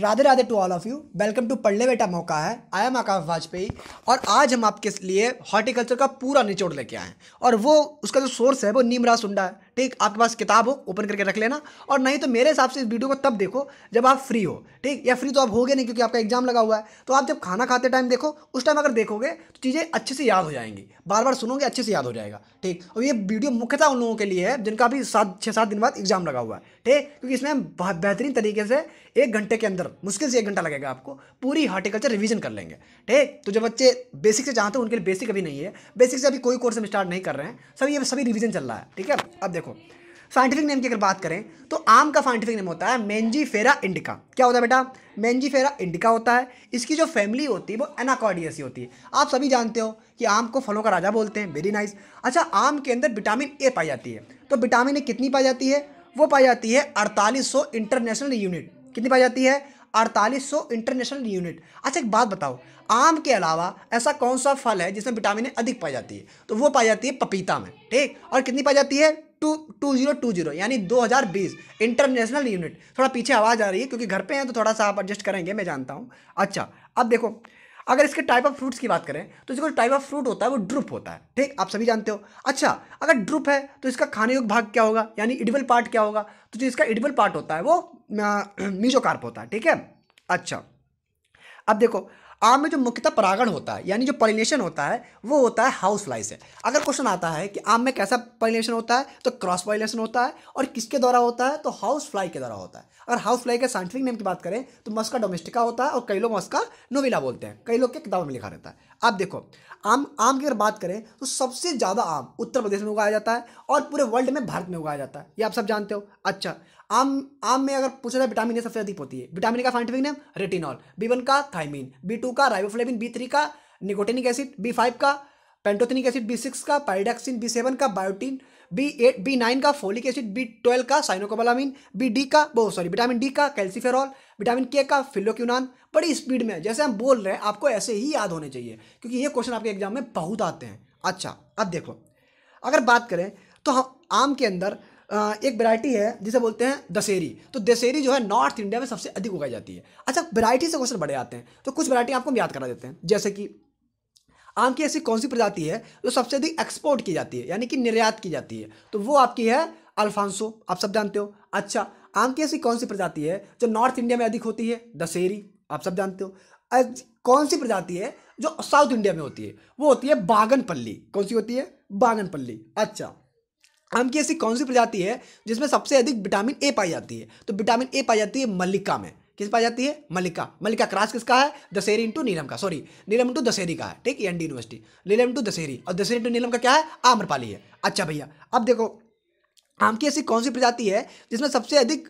Radhe Radhe to all of you welcome to पढ़ले बेटा मौका है आई एम आकाश वाजपेयी और आज हम आपके लिए हॉर्टिकल्चर का पूरा निचोड़ लेके आए हैं और वो उसका जो सोर्स है वो नीमरा सुंडा है ठीक आपके पास किताब हो ओपन करके रख लेना और नहीं तो मेरे हिसाब से इस वीडियो को तब देखो जब आप फ्री हो ठीक या फ्री तो आप हो गए नहीं क्योंकि आपका एग्जाम लगा हुआ है तो आप जब खाना खाते टाइम देखो उस टाइम अगर देखोगे तो चीज़ें अच्छे से याद हो जाएंगी बार बार सुनोगे अच्छे से याद हो जाएगा ठीक और ये वीडियो मुख्यतः उन लोगों के लिए है जिनका अभी सात छः सात दिन बाद एग्जाम लगा हुआ है ठीक क्योंकि इसमें हम बेहतरीन तरीके से एक घंटे के अंदर मुश्किल से एक घंटा लगेगा आपको पूरी हार्टिकल्चर रिविजन कर लेंगे ठीक तो जो बच्चे बेसिक से चाहते हैं उनके लिए बेसिक अभी नहीं है बेसिक से अभी कोई कोर्स हम स्टार्ट नहीं कर रहे हैं सभी ये सभी रिविजन चल रहा है ठीक है अब देखो देखो साइंटिफिक नेम की अगर बात करें तो आम का साइंटिफिक नेम होता है फेरा इंडिका क्या होता है बेटा फेरा इंडिका होता है इसकी जो फैमिली होती है वो एनाकॉडियस ही होती है आप सभी जानते हो कि आम को फलों का राजा बोलते हैं वेरी नाइस अच्छा आम के अंदर विटामिन ए पाई जाती है तो विटामिन ए कितनी पाई जाती है वो पाई जाती है अड़तालीस इंटरनेशनल यूनिट कितनी पाई जाती है अड़तालीस इंटरनेशनल यूनिट अच्छा एक बात बताओ आम के अलावा ऐसा कौन सा फल है जिसमें विटामिन अधिक पाई जाती है तो वो पाई जाती है पपीता में ठीक और कितनी पाई जाती है टू जीरो टू जीरो यानी दो हज़ार बीस इंटरनेशनल यूनिट थोड़ा पीछे आवाज़ आ रही है क्योंकि घर पे हैं तो थोड़ा सा आप एडजस्ट करेंगे मैं जानता हूँ अच्छा अब देखो अगर इसके टाइप ऑफ फ्रूट्स की बात करें तो इसको टाइप ऑफ फ्रूट होता है वो ड्रुप होता है ठीक आप सभी जानते हो अच्छा अगर ड्रुप है तो इसका खाने योग्य भाग क्या होगा यानी इडिबल पार्ट क्या होगा तो जो इसका इडिबल पार्ट होता है वो मीजोकार्प होता है ठीक है अच्छा अब देखो आम में जो मुख्यतः परागण होता है यानी जो पॉलिनेशन होता है वो होता है हाउस फ्लाई से अगर क्वेश्चन आता है कि आम में कैसा पॉलिनेशन होता है तो क्रॉस पॉलिनेशन होता है और किसके द्वारा होता है तो हाउस फ्लाई के द्वारा होता है अगर हाउस फ्लाई के साइंटिफिक नेम की बात करें तो मस्का डोमेस्टिका होता है और कई लोग मस्का नोविला बोलते हैं कई लोग के किताबों में लिखा रहता है आप देखो आम आम की अगर बात करें तो सबसे ज़्यादा आम उत्तर प्रदेश में उगाया जाता है और पूरे वर्ल्ड में भारत में उगाया जाता है ये आप सब जानते हो अच्छा आम आम में अगर पूछा जाए विटामिन ए सबसे अधिक होती है विटामिन का scientific name retinol B one का थाइमिन बी टू का राइबोफ्लेविन बी थ्री का निकोटेनिक एसिड बी फाइव का पेंटोथेनिक एसिड बी सिक्स का पाइडाक्सिन बी सेवन का biotin B eight B nine का फोलिक एसिड बी ट्वेल्व का cyanocobalamin B D का बो सॉरी विटामिन डी का कैल्सिफेरॉल विटामिन के का फिलोक्यूनान बड़ी स्पीड में जैसे हम बोल रहे हैं आपको ऐसे ही याद होने चाहिए क्योंकि ये क्वेश्चन आपके एग्जाम में बहुत आते हैं अच्छा अब देखो अगर बात करें तो हम आम के अंदर एक वैरायटी है जिसे बोलते हैं दशहरी तो दशहरी जो है नॉर्थ इंडिया में सबसे अधिक उगाई जाती है अच्छा वैरायटी से क्वेश्चन बड़े आते हैं तो कुछ वैरायटी आपको हम याद करा देते हैं जैसे कि आम की ऐसी कौन सी प्रजाति है जो सबसे अधिक एक्सपोर्ट की जाती है यानी कि निर्यात की जाती है तो वो आपकी है अल्फांसो आप सब जानते हो अच्छा आम की ऐसी कौन सी प्रजाति है जो नॉर्थ इंडिया में अधिक होती है दशहरी आप सब जानते हो कौन सी प्रजाति है जो साउथ इंडिया में होती है वो होती है बागनपल्ली कौन सी होती है बागनपल्ली अच्छा आम की ऐसी कौन सी प्रजाति है जिसमें सबसे अधिक विटामिन ए पाई जाती है तो विटामिन ए पाई जाती है मल्लिका में किस पाई जाती है मल्लिका मल्लिका क्रास किसका है दशहरी इंटू नीलम का सॉरी नीलम इंटू दशहरी का है ठीक है एनडी यूनिवर्सिटी नीलम इंटू दशहरी और दशहरी इंटू नीलम का क्या है आम्रपाली है अच्छा भैया अब देखो आम की ऐसी कौन सी प्रजाति है जिसमें सबसे अधिक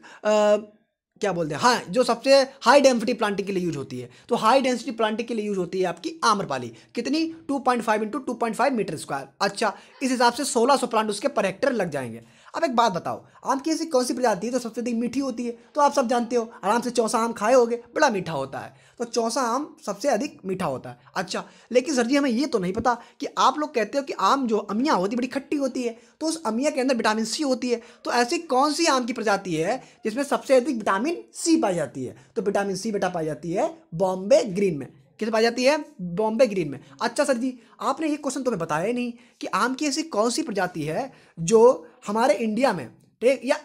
क्या बोलते हैं हाँ जो सबसे हाई डेंसिटी प्लांटिंग के लिए यूज होती है तो हाई डेंसिटी प्लांटिंग के लिए यूज होती है आपकी आम्रपाली कितनी 2.5 point into two metre square अच्छा इस हिसाब से 1600 प्लांट उसके पर हेक्टर लग जाएंगे अब एक बात बताओ आम की ऐसी कौन सी प्रजाति है तो सबसे अधिक मीठी होती है तो आप सब जानते हो आराम से चौसा आम खाए होगे बड़ा मीठा होता है तो चौसा आम सबसे अधिक मीठा होता है अच्छा लेकिन सर जी हमें ये तो नहीं पता कि आप लोग कहते हो कि आम जो अमिया होती है बड़ी खट्टी होती है तो उस अमिया के अंदर विटामिन सी होती है तो ऐसी कौन सी आम की प्रजाति है जिसमें सबसे अधिक विटामिन सी पाई जाती है तो विटामिन सी बेटा पाई जाती है बॉम्बे ग्रीन में किस पाई जाती है बॉम्बे ग्रीन में अच्छा सर जी आपने ये क्वेश्चन तुम्हें तो बताया ही नहीं कि आम की ऐसी कौन सी प्रजाति है जो हमारे इंडिया में ठीक या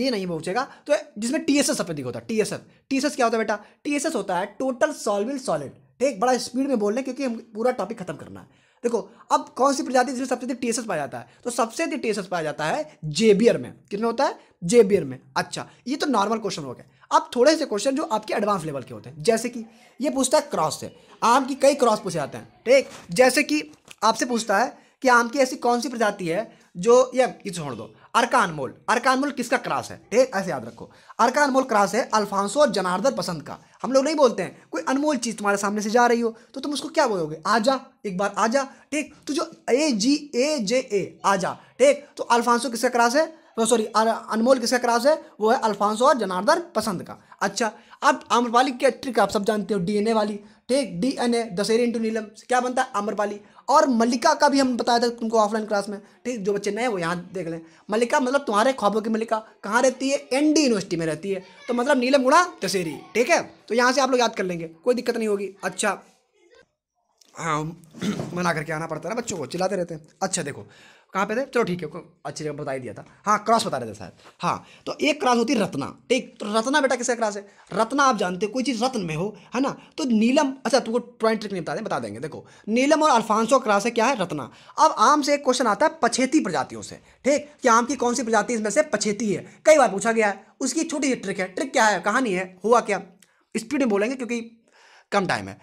ये नहीं पहुंचेगा तो जिसमें टी एस एस सफेद होता है T S S T S S क्या होता है बेटा टी एस एस होता है टोटल सॉल्विल सॉलिड ठीक बड़ा स्पीड में बोल रहे क्योंकि हम पूरा टॉपिक खत्म करना है देखो अब कौन सी प्रजाति जिसमें सबसे अधिक टी एस एस पाया जाता है तो सबसे अधिक टी एस एस पाया जाता है जेबियर में कितने होता है जेबियर में अच्छा ये तो नॉर्मल क्वेश्चन हो गया अब थोड़े से क्वेश्चन जो आपके एडवांस लेवल के होते हैं जैसे कि ये पूछता है क्रॉस से आम की कई क्रॉस पूछे जाते हैं ठीक जैसे कि आपसे पूछता है कि आम की ऐसी कौन सी प्रजाति है जो ये छोड़ दो अरकान मोल अरकान मोल किसका क्रास है ठीक ऐसे याद रखो अरकान मोल क्रास है अल्फांसो और जनार्दन पसंद का हम लोग नहीं बोलते हैं कोई अनमोल चीज़ तुम्हारे सामने से जा रही हो तो तुम उसको क्या बोलोगे आजा एक बार आजा ठीक तो जो ए जी ए जे ए आजा ठीक तो अल्फांसो किसका क्रास है तो सॉरी अनमोल किसका क्रॉस है वो है अल्फांसो और जनार्दन पसंद का अच्छा अब आम्रपाली की ट्रिक आप सब जानते हो डीएनए वाली ठीक डीएनए दशहरी इंटू नीलम क्या बनता है आम्रपाली और मल्लिका का भी हम बताया था तुमको ऑफलाइन क्लास में ठीक जो बच्चे नए वो यहाँ देख लें मल्लिका मतलब तुम्हारे ख्वाबों की मल्लिका कहाँ रहती है एन यूनिवर्सिटी में रहती है तो मतलब नीलम गुणा दशहरी ठीक है तो यहाँ से आप लोग याद कर लेंगे कोई दिक्कत नहीं होगी अच्छा हाँ मना करके आना पड़ता है ना बच्चों को चिल्लाते रहते हैं अच्छा देखो कहाँ पे थे चलो ठीक है अच्छी जगह बता ही दिया था हाँ क्रॉस बता रहे थे शायद हाँ तो एक क्रॉस होती है रत्ना ठीक तो रत्ना बेटा किसका क्रॉस है रत्ना आप जानते हो कोई चीज़ रत्न में हो है ना तो नीलम अच्छा तुमको ट्रॉइंट ट्रिक नहीं बता दें बता देंगे देखो नीलम और अल्फांसो क्रॉस है क्या है रत्ना अब आम से एक क्वेश्चन आता है पछेती प्रजातियों से ठीक कि आम की कौन सी प्रजाति इसमें से पछेती है कई बार पूछा गया है उसकी छोटी सी ट्रिक है ट्रिक क्या है कहानी है हुआ क्या स्पीड में बोलेंगे क्योंकि कम टाइम है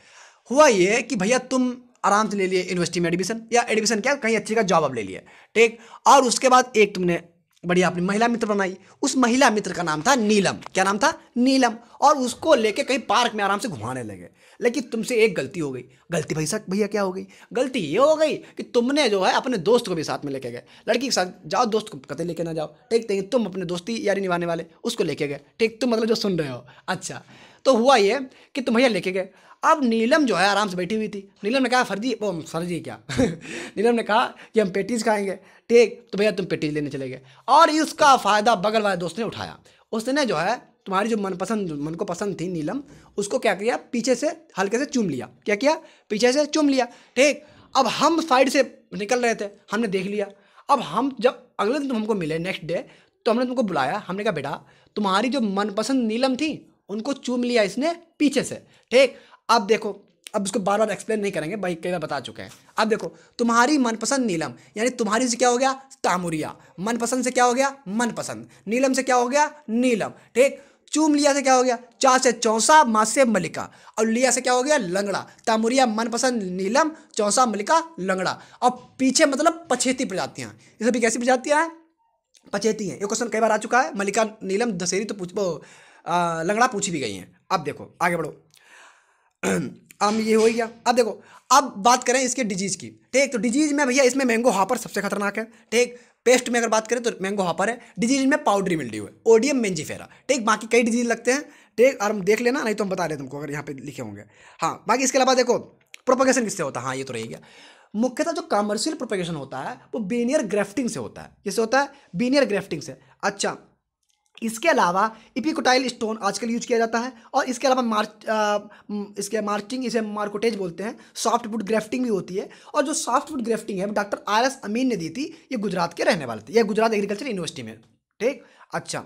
हुआ ये कि भैया तुम आराम से ले लिए यूनिवर्सिटी में एडमिशन या एडमिशन क्या कहीं अच्छी का जॉब आप ले लिए ठीक और उसके बाद एक तुमने बढ़िया अपनी महिला मित्र बनाई उस महिला मित्र का नाम था नीलम क्या नाम था नीलम और उसको लेके कहीं पार्क में आराम से घुमाने लगे लेकिन तुमसे एक गलती हो गई गलती भाई साहब भैया क्या हो गई गलती ये हो गई कि तुमने जो है अपने दोस्त को भी साथ में लेके गए लड़की के साथ जाओ दोस्त को कते लेके ना जाओ ठीक ठीक तो तुम अपने दोस्ती यारी निभाने वाले उसको लेके गए ठीक तुम मतलब जो सुन रहे हो अच्छा तो हुआ ये कि तुम भैया लेके गए अब नीलम जो है आराम से बैठी हुई थी नीलम ने कहा फर्जी वो फर्जी क्या नीलम ने कहा कि हम पेटीज खाएंगे ठीक तो भैया तुम पेटीज लेने चले गए और इसका फ़ायदा बगल वाले दोस्त ने उठाया उसने जो है तुम्हारी जो मनपसंद मन को पसंद थी नीलम उसको क्या किया पीछे से हल्के से चूम लिया क्या किया पीछे से चूम लिया ठीक अब हम साइड से निकल रहे थे हमने देख लिया अब हम जब अगले दिन तुम हमको मिले नेक्स्ट डे तो हमने तुमको बुलाया हमने कहा बेटा तुम्हारी जो मनपसंद नीलम थी उनको चूम लिया इसने पीछे से ठीक अब देखो अब उसको बार बार एक्सप्लेन नहीं करेंगे भाई कई बार बता चुके हैं अब देखो तुम्हारी मनपसंद नीलम यानी तुम्हारी से क्या हो गया तामुरिया मनपसंद से क्या हो गया मनपसंद नीलम से क्या हो गया नीलम ठीक चूम लिया से क्या हो गया चार से चौसा मा से मलिका और लिया से क्या हो गया लंगड़ा तामुरिया मनपसंद नीलम चौसा मलिका लंगड़ा और पीछे मतलब पछेती प्रजातियां ये सभी कैसी प्रजातियां हैं पछेती हैं ये क्वेश्चन कई बार आ चुका है मलिका नीलम दशहरी तो पूछ लंगड़ा पूछी भी गई हैं अब देखो आगे बढ़ो आम ये हो गया अब देखो अब बात करें इसके डिजीज़ की ठीक तो डिजीज़ में भैया इसमें मैंगो हापर सबसे खतरनाक है ठीक पेस्ट में अगर बात करें तो मैंगो हापर है डिजीज में पाउडरी मिल्ड्यू है ओडियम मेंजीफेरा ठीक बाकी कई डिजीज लगते हैं ठीक और हम देख लेना नहीं तो हम बता रहे तुमको अगर यहाँ पे लिखे होंगे हाँ बाकी इसके अलावा देखो प्रोपोगेशन किससे होता है हाँ ये तो रहेगा मुख्यतः जो कमर्शियल प्रोपोगेशन होता है वो बीनियर ग्राफ्टिंग से होता है किससे होता है बीनियर ग्राफ्टिंग से अच्छा इसके अलावा इपिकोटाइल स्टोन आजकल यूज किया जाता है और इसके अलावा मार्च इसके मार्चिंग इसे मार्कोटेज बोलते हैं सॉफ्ट वुड ग्रेफ्टिंग भी होती है और जो सॉफ्ट वुड ग्रेफ्टिंग है डॉक्टर आर एस अमीन ने दी थी ये गुजरात के रहने वाले थे यह गुजरात एग्रीकल्चर यूनिवर्सिटी में ठीक अच्छा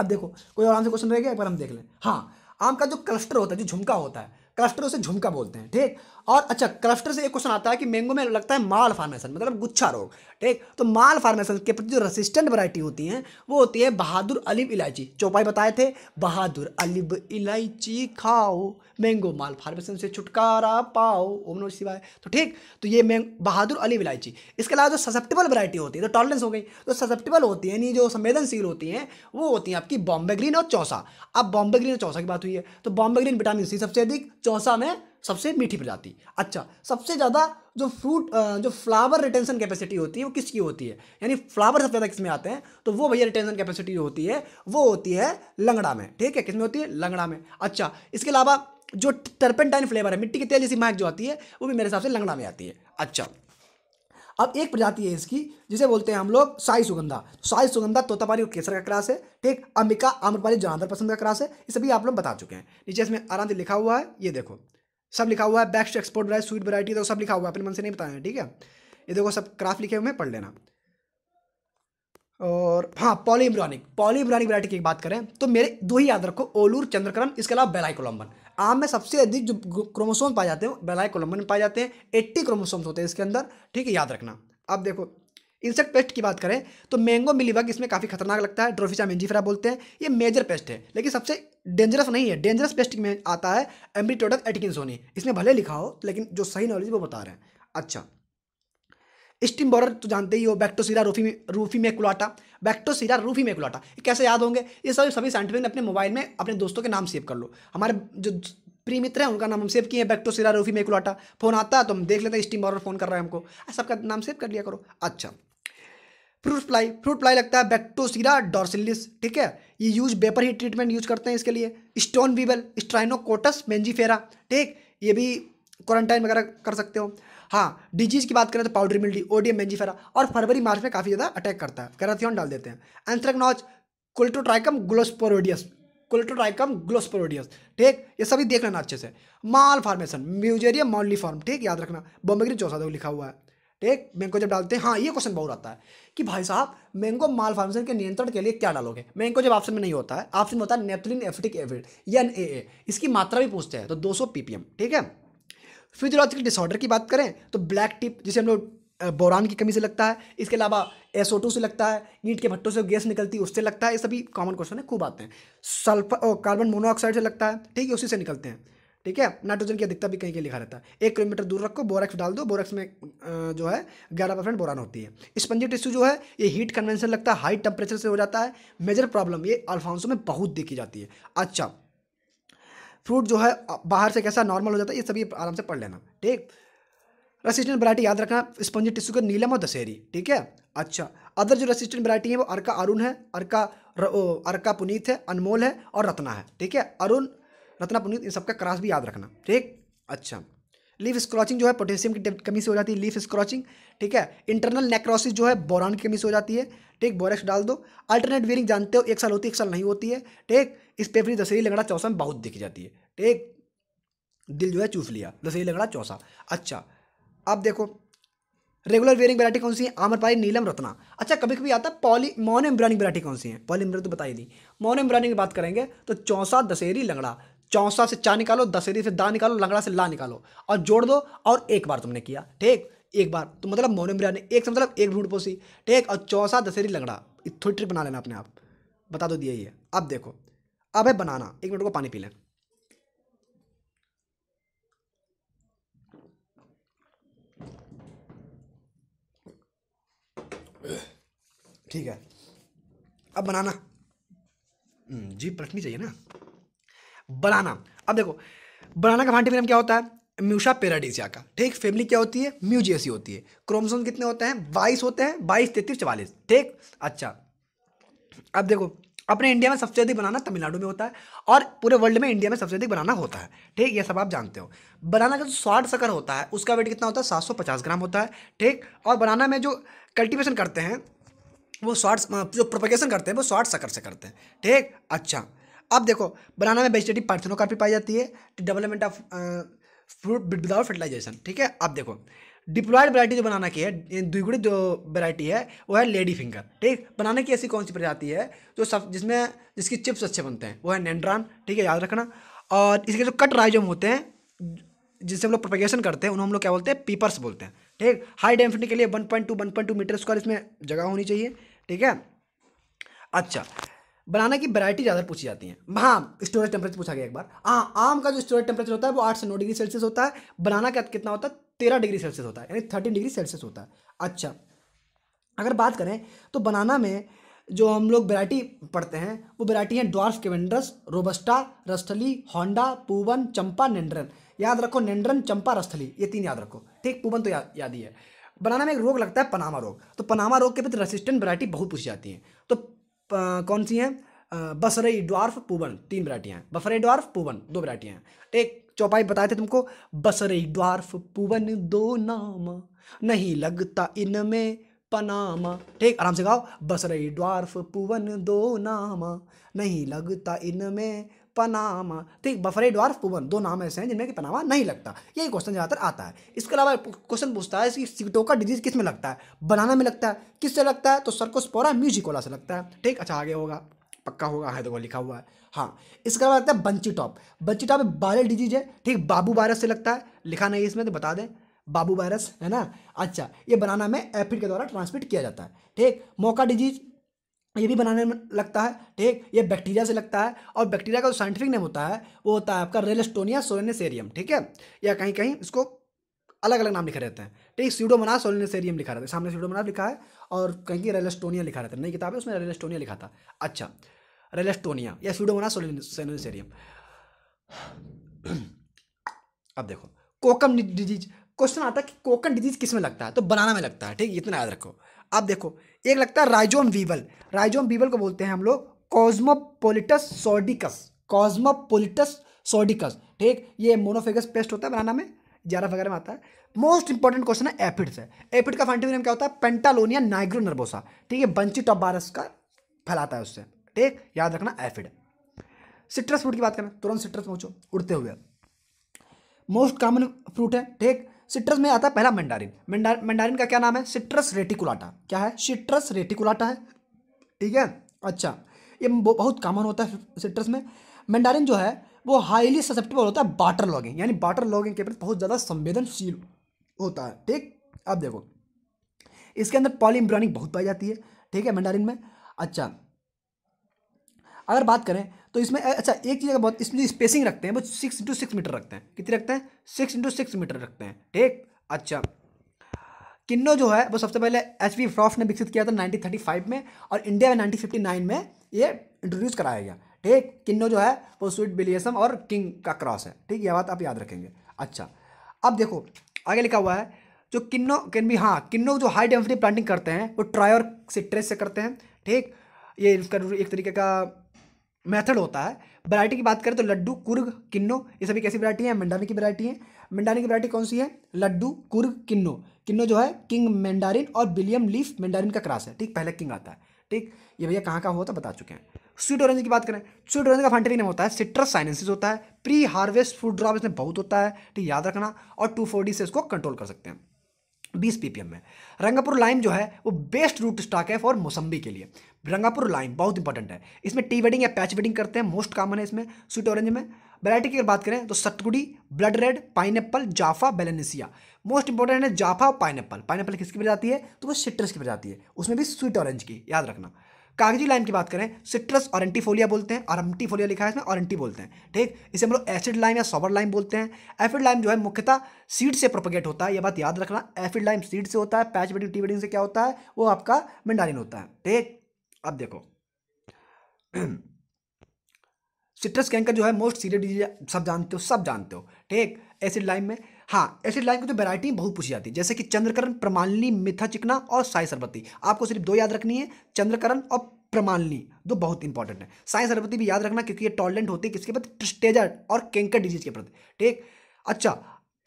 अब देखो कोई आराम से क्वेश्चन रहेगा एक बार हम देख लें हाँ आम का जो क्लस्टर होता है जो झुमका होता है क्लस्टर उसे झुमका बोलते हैं ठीक और अच्छा क्लस्टर से एक क्वेश्चन आता है कि मैंगो में लगता है माल फार्मेशन मतलब गुच्छा रोग ठीक तो माल फार्मेशन के प्रति जो रेसिस्टेंट वैरायटी होती हैं वो होती है बहादुर अलीब इलायची चौपाई बताए थे बहादुर अलीब इलायची खाओ मैंगो माल फार्मेशन से छुटकारा पाओ ओम नमः शिवाय तो ठीक तो ये मैंग बहादुर अलीब इलायची इसके अलावा जो ससेप्टेबल वैरायटी होती है तो टॉलरेंस हो गई तो ससेप्टेबल होती है यानी जो संवेदनशील होती हैं वो होती हैं आपकी बॉम्बे ग्रीन और चौसा अब बॉम्बे ग्रीन और चौसा की बात हुई है तो बॉम्बे ग्रीन विटामिन सी सबसे अधिक चौसा में सबसे मीठी प्रजाति अच्छा सबसे ज़्यादा जो फ्रूट जो फ्लावर रिटेंशन कैपेसिटी होती है वो किसकी होती है यानी फ्लावर सबसे ज़्यादा किसमें आते हैं तो वो भैया रिटेंशन कैपेसिटी जो होती है वो होती है लंगड़ा में ठीक है किसमें होती है लंगड़ा में अच्छा इसके अलावा जो टर्पेंटाइन फ्लेवर है मिट्टी के तेल जैसी महक जो आती है वो भी मेरे हिसाब से लंगड़ा में आती है अच्छा अब एक प्रजाति है इसकी जिसे बोलते हैं हम लोग साई सुगंधा तो साई सुगंधा तोतापारी और केसर का क्रास है ठीक अंबिका आम्रपाली जनाधर पसंद का क्रास है ये सभी आप लोग बता चुके हैं नीचे इसमें आराम से लिखा हुआ है ये देखो सब लिखा हुआ है best export price sweet variety तो सब लिखा हुआ है अपने मन से नहीं बताया ठीक है ये देखो सब क्राफ्ट लिखे हुए हैं पढ़ लेना और हाँ पॉलीब्रॉनिक पॉलीब्रॉनिक वैरायटी की बात करें तो मेरे दो ही याद रखो ओलूर चंद्रक्रम इसके अलावा बेलाई कोलम्बन आम में सबसे अधिक जो क्रोमोसोम पाए जाते हैं बेलाई कोलम्बन में पाए जाते हैं एट्टी क्रोमोसोम्स होते हैं इसके अंदर ठीक है याद रखना अब देखो इंसेक्ट पेस्ट की बात करें तो मैंगो मिलीबग इसमें काफ़ी खतरनाक लगता है ड्रोफिचा मेंजीफेरा बोलते हैं ये मेजर पेस्ट है लेकिन सबसे डेंजरस नहीं है डेंजरस पेस्ट में आता है एम्ब्रीटोडस एटिकिनसोनी इसमें भले लिखा हो लेकिन जो सही नॉलेज वो बता रहे हैं अच्छा स्टीम बॉर्डर तो जानते ही हो बैक्टोसीरा रूफी रूफी मेकुलाटा बैक्टोसीरा रूफी मेकुलाटा ये कैसे याद होंगे ये सब सभी साइंटिफिक अपने मोबाइल में अपने दोस्तों के नाम सेव कर लो हमारे जो प्रिय मित्र हैं उनका नाम हम सेव किए हैं बैक्टोसीरा रूफी मेकुलाटा फ़ोन आता है तो हम देख लेते हैं स्टीम बॉर्डर फ़ोन कर रहा है हमको सबका नाम सेव कर लिया करो अच्छा फ्रूट फ्लाई फ्रूट फ्लाई लगता है बैक्टोसीरा डॉर्सिलिस ठीक है ये यूज बेपर ही ट्रीटमेंट यूज करते हैं इसके लिए स्टोन बीबल स्ट्राइनोकोटस मेंजीफेरा ठीक ये भी क्वारंटाइन वगैरह कर सकते हो हाँ डिजीज की बात करें तो पाउडर मिल्डी ओडियम मेंजीफेरा और फरवरी मार्च में काफ़ी ज़्यादा अटैक करता है कैराथियन डाल देते हैं एंथ्रेकनॉच कुल्टोट्राइकम ग्लोस्पोरोडियस कुल्टोट्राइकम ग्लोस्पोरोडियस ठीक ये सभी देख लेना अच्छे से माल फार्मेशन म्यूजेरियम मॉनली फॉर्म ठीक याद रखना बॉम्बेग्री चौसा लिखा हुआ है ठीक मैंगो जब डालते हैं हाँ ये क्वेश्चन बहुत आता है कि भाई साहब मैंगो माल फार्मेशन के नियंत्रण के लिए क्या डालोगे मैंगो जब ऑप्शन में नहीं होता है ऑप्शन में होता है naphthalene acetic acid N A A इसकी मात्रा भी पूछते हैं तो 200 पीपीएम ठीक है फिजियोलॉजिकल डिसऑर्डर की बात करें तो ब्लैक टिप जिसे हम लोग बोरान की कमी से लगता है इसके अलावा एसओटू से लगता है ईंट के भट्टों से गैस निकलती है उससे लगता है ये सभी कॉमन क्वेश्चन है खूब आते हैं सल्फर कार्बन मोनोऑक्साइड से लगता है ठीक है उसी से निकलते हैं ठीक है नाइट्रोजन की अधिकता भी कहीं कहीं लिखा रहता है एक किलोमीटर दूर रखो बोरेक्स डाल दो बोरेक्स में जो है ग्यारह परसेंट बोरान होती है स्पंजी टिश्यू जो है ये हीट कन्वेंशन लगता है हाई टेम्परेचर से हो जाता है मेजर प्रॉब्लम ये अल्फांसो में बहुत देखी जाती है अच्छा फ्रूट जो है बाहर से कैसा नॉर्मल हो जाता है ये सभी आराम से पढ़ लेना ठीक रेसिस्टेंट वरायटी याद रखना स्पंजी टिश्यू का नीलम और दशहरी ठीक है अच्छा अदर जो रेसिस्टेंट वरायटी है वो अर्का अरुण है अर्का अर्का पुनीत है अनमोल है और रत्ना है ठीक है अरुण रत्ना पुनीत इन सबका क्रास भी याद रखना ठीक अच्छा लीफ स्क्रॉचिंग जो है पोटेशियम की कमी से हो जाती है लीफ स्क्रॉचिंग ठीक है इंटरनल नेक्रोसिस जो है बोरान की कमी से हो जाती है ठीक बोरेक्स डाल दो अल्टरनेट वेरिंग जानते हो एक साल होती है एक साल नहीं होती है ठीक इस पेपरी दशहरी लंगड़ा चौसा में बहुत दिखी जाती है ठीक दिल जो है चूस लिया दशहरी लंगड़ा चौसा अच्छा अब देखो रेगुलर वेयरिंग वैरायटी कौन सी है आम्रपाली नीलम रत्ना अच्छा कभी कभी आता है पॉली मोनोम्ब्रानिक वैरायटी कौन सी है पॉली पॉलीम्ब्रन तो बताई दी मोनोम्ब्रानिक की बात करेंगे तो चौसा दशहरी लंगड़ा चौंसा से चा निकालो दशहरी से दा निकालो लंगड़ा से ला निकालो और जोड़ दो और एक बार तुमने किया ठीक एक बार तो मतलब मौन बिरयानी एक से मतलब एक ढूंढ पोसी ठीक और चौंसा दशहरी लंगड़ा थोड़ी ट्रिक बना लेना अपने आप बता दो दिया ये अब देखो अब है बनाना एक मिनट को पानी पी लें ठीक है अब बनाना हम्म, जी परखनी चाहिए ना बनाना अब देखो बनाना का फांटी क्या होता है म्यूशा पेराडिसिया का ठीक फैमिली क्या होती है म्यूजियसी होती है क्रोमसोन कितने होते हैं बाईस होते हैं बाईस तैतीस चवालीस ठीक अच्छा अब देखो अपने इंडिया में सबसे अधिक बनाना तमिलनाडु में होता है और पूरे वर्ल्ड में इंडिया में सबसे अधिक बनाना होता है ठीक ये सब आप जानते हो बनाना का जो स्वाद शकर होता है उसका वेट कितना होता है सात सौ पचास ग्राम होता है ठीक और बनाना में जो कल्टिवेशन करते हैं वो स्वाट जो प्रोपेगेशन करते हैं वो स्वाट शकर से करते हैं ठीक अच्छा अब देखो बनाना में वेजिटेटिव पार्थनोकार्पी पाई जाती है development of fruit without fertilisation ठीक है अब देखो डिप्लॉयड वैरायटी जो बनाना की है द्विगुणित जो वैरायटी है वो है लेडी फिंगर ठीक बनाने की ऐसी कौन सी प्रजाति है जो सब जिसमें जिसकी चिप्स अच्छे बनते हैं वो है नेंड्रान ठीक है याद रखना और इसके जो कट राइजोम होते हैं जिससे हम लोग प्रोपेगेशन करते हैं उन्हें हम लोग क्या बोलते हैं पीपर्स बोलते हैं ठीक हाई डेंसिटी के लिए one point two one point two metre square इसमें जगह होनी चाहिए ठीक है अच्छा बनाना की वैरायटी ज़्यादा पूछी जाती है हाँ स्टोरेज टेम्परेचर पूछा गया एक बार हाँ आम का जो स्टोरेज टेम्परेचर होता है वो आठ से नौ डिग्री सेल्सियस होता है बनाना का कितना होता है तेरह डिग्री सेल्सियस होता है यानी थर्टीन डिग्री सेल्सियस होता है अच्छा अगर बात करें तो बनाना में जो हम लोग वैरायटी पढ़ते हैं वो वैरायटी है डॉर्फ केवेंड्रस रोबस्टा रस्थली होंडा पूवन चंपा नेंड्रन याद रखो नेंड्रन चंपा रस्थली ये तीन याद रखो ठीक पूवन तो या, याद ही है बनाना में एक रोग लगता है पनामा रोग तो पनामा रोग के प्रति रेसिस्टेंट वैरायटी बहुत पूछी जाती है तो कौन सी हैं बसरई डॉर्फ पुवन तीन वरायटियाँ हैं बसरई डॉर्फ पुवन दो वरायटियाँ हैं एक चौपाई बताए थे तुमको बसरई ड्वार्फ पुवन दो नाम नहीं लगता इनमें पनामा ठीक आराम से गाओ बसरई डॉर्फ पुवन दो नामा नहीं लगता इनमें पनामा ठीक तो बफरे डॉर पुवन दो नाम ऐसे हैं जिनमें कि पनामा नहीं लगता यही क्वेश्चन ज़्यादातर आता है इसके अलावा क्वेश्चन पूछता है कि का डिजीज किस में लगता है बनाना में लगता है किस से लगता है तो सर्कोस्पोरा म्यूजिकोला से लगता है ठीक अच्छा आगे होगा पक्का होगा है देखो लिखा हुआ है हाँ इसके अलावा लगता है bunchy top bunchy top viral disease है ठीक बाबू वायरस से लगता है लिखा नहीं इसमें तो बता दें बाबू वायरस है ना अच्छा ये बनाना में एफिड के द्वारा ट्रांसमिट किया जाता है ठीक मौका डिजीज ये भी बनाने में लगता है ठीक ये बैक्टीरिया से लगता है और बैक्टीरिया का जो साइंटिफिक नेम होता है वो होता है आपका रेलस्टोनिया सोलनेसेरियम ठीक है या कहीं कहीं इसको अलग अलग नाम लिखे रहते हैं ठीक सीडोमनास सोलनेसेरियम लिखा रहता है सामने सीडोमनास लिखा है और कहीं कहीं रेलस्टोनिया लिखा रहता है नई किताब है उसमें रेलस्टोनिया लिखा था अच्छा रेलस्टोनिया या सीडोमनास सोलनेसेरियम अब देखो कोकम डिजीज क्वेश्चन आता है कि कोकन डिजीज किस में लगता है तो बनाना में लगता है ठीक इतना याद रखो अब देखो एक लगता है राइजोम वीवल राइजोम वीवल को बोलते हैं हम लोग कॉस्मोपोलिटस सोडिकस कॉस्मोपोलिटस सोडिकस ठीक ये मोनोफेगस पेस्ट होता है बनाना में ग्यारह वगैरह में आता है मोस्ट इंपॉर्टेंट क्वेश्चन है एफिड से एफिड का फाइंटिफिक नेम क्या होता है पेंटालोनिया नाइग्रो नर्बोसा ठीक है बंची टॉप बारस का फैलाता है उससे ठीक याद रखना एफिड सिट्रस फ्रूट की बात करें तुरंत सिट्रस पहुंचो उड़ते हुए मोस्ट कॉमन फ्रूट है ठीक सिट्रस में आता है पहला मेंडारिन मेंडारिन का क्या नाम है सिट्रस रेटिकुलाटा क्या है सिट्रस रेटिकुलाटा है ठीक है अच्छा ये बहुत कॉमन होता है सिट्रस में मैंडारिन जो है वो हाईली ससेप्टेबल होता है बाटर लॉगिंग यानी बाटर लॉगिंग के प्रति बहुत ज़्यादा संवेदनशील होता है ठीक अब देखो इसके अंदर पॉलीम्ब्रॉनिक बहुत पाई जाती है ठीक है मंडारिन में अच्छा अगर बात करें तो इसमें अच्छा एक चीज़ का बहुत इसमें जो स्पेसिंग रखते हैं वो सिक्स इंटू सिक्स मीटर रखते हैं कितनी रखते हैं सिक्स इंटू सिक्स मीटर रखते हैं ठीक अच्छा किन्नो जो है वो सबसे पहले एच वी फ्रॉफ ने विकसित किया था फाइव में और इंडिया में नाइन में ये इंट्रोड्यूस कराया गया ठीक किन्नो जो है वो स्वीट बिलियसम और किंग का क्रॉस है ठीक यह बात आप याद रखेंगे अच्छा अब देखो आगे लिखा हुआ है जो किन्नो कैन भी हाँ किन्नो जो हाई डेंसिटी प्लांटिंग करते हैं वो ट्राई और सिट्रेस से करते हैं ठीक ये इसका एक तरीके का मेथड होता है वैरायटी की बात करें तो लड्डू कुर्ग किन्नो ये सभी कैसी वैरायटी है मंडाने की वैरायटी है मंडाने की वैरायटी कौन सी है लड्डू कुर्ग किन्नो किन्नो जो है किंग मैंडारिन और विलियम लीफ मैंडारिन का क्रॉस है ठीक पहले किंग आता है ठीक ये भैया कहाँ का होता है बता चुके हैं स्वीट ऑरेंज की बात करें स्वीट ऑरेंज का फंटरी नेम होता है सिट्रस साइनेंसिस होता है प्री हार्वेस्ट फूड ड्रॉप इसमें बहुत होता है ठीक याद रखना और टू फोर्टी से इसको कंट्रोल कर सकते हैं 20 पीपीएम में रंगापुर लाइम जो है वो बेस्ट रूट स्टॉक है फॉर मौसम्बी के लिए रंगापुर लाइन बहुत इंपॉर्टेंट है इसमें टी वेडिंग या पैच वेडिंग करते हैं मोस्ट कॉमन है इसमें स्वीट ऑरेंज में वैरायटी की अगर बात करें तो Sathgudi blood red pineapple Jaffa Valencia most important है जाफा और एप्पल पाइन किसकी प्रजाति है तो वो सिट्रस की बजाती है उसमें भी स्वीट ऑरेंज की याद रखना कागजी लाइम की बात करें सिट्रस और एंटीफोलिया बोलते हैं और एंटीफोलिया लिखा है इसमें ऑरेंटी बोलते हैं ठीक इसे हम लोग एसिड लाइम या सॉबर लाइम बोलते हैं एफिड लाइम जो है मुख्यतः सीड से प्रोपोगेट होता है यह बात याद रखना एफिड लाइम सीड से होता है पैच बेडिंग टी बेडिंग से क्या होता है वो आपका मिंडालिन होता है ठीक अब देखो सिट्रस कैंकर जो है मोस्ट सीरियस डिजीज सब जानते हो सब जानते हो ठीक एसिड लाइम में हाँ एसिड लाइन की तो वैरायटी बहुत पूछी जाती है जैसे कि चंद्रकरण प्रमाणली मिथा चिकना और साई सरबती आपको सिर्फ दो याद रखनी है चंद्रकरण और प्रमाणली दो बहुत इंपॉर्टेंट है साई सरबती भी याद रखना क्योंकि ये टॉलरेंट होती है किसके प्रति ट्रिस्टेजर और कैंकर डिजीज के प्रति ठीक अच्छा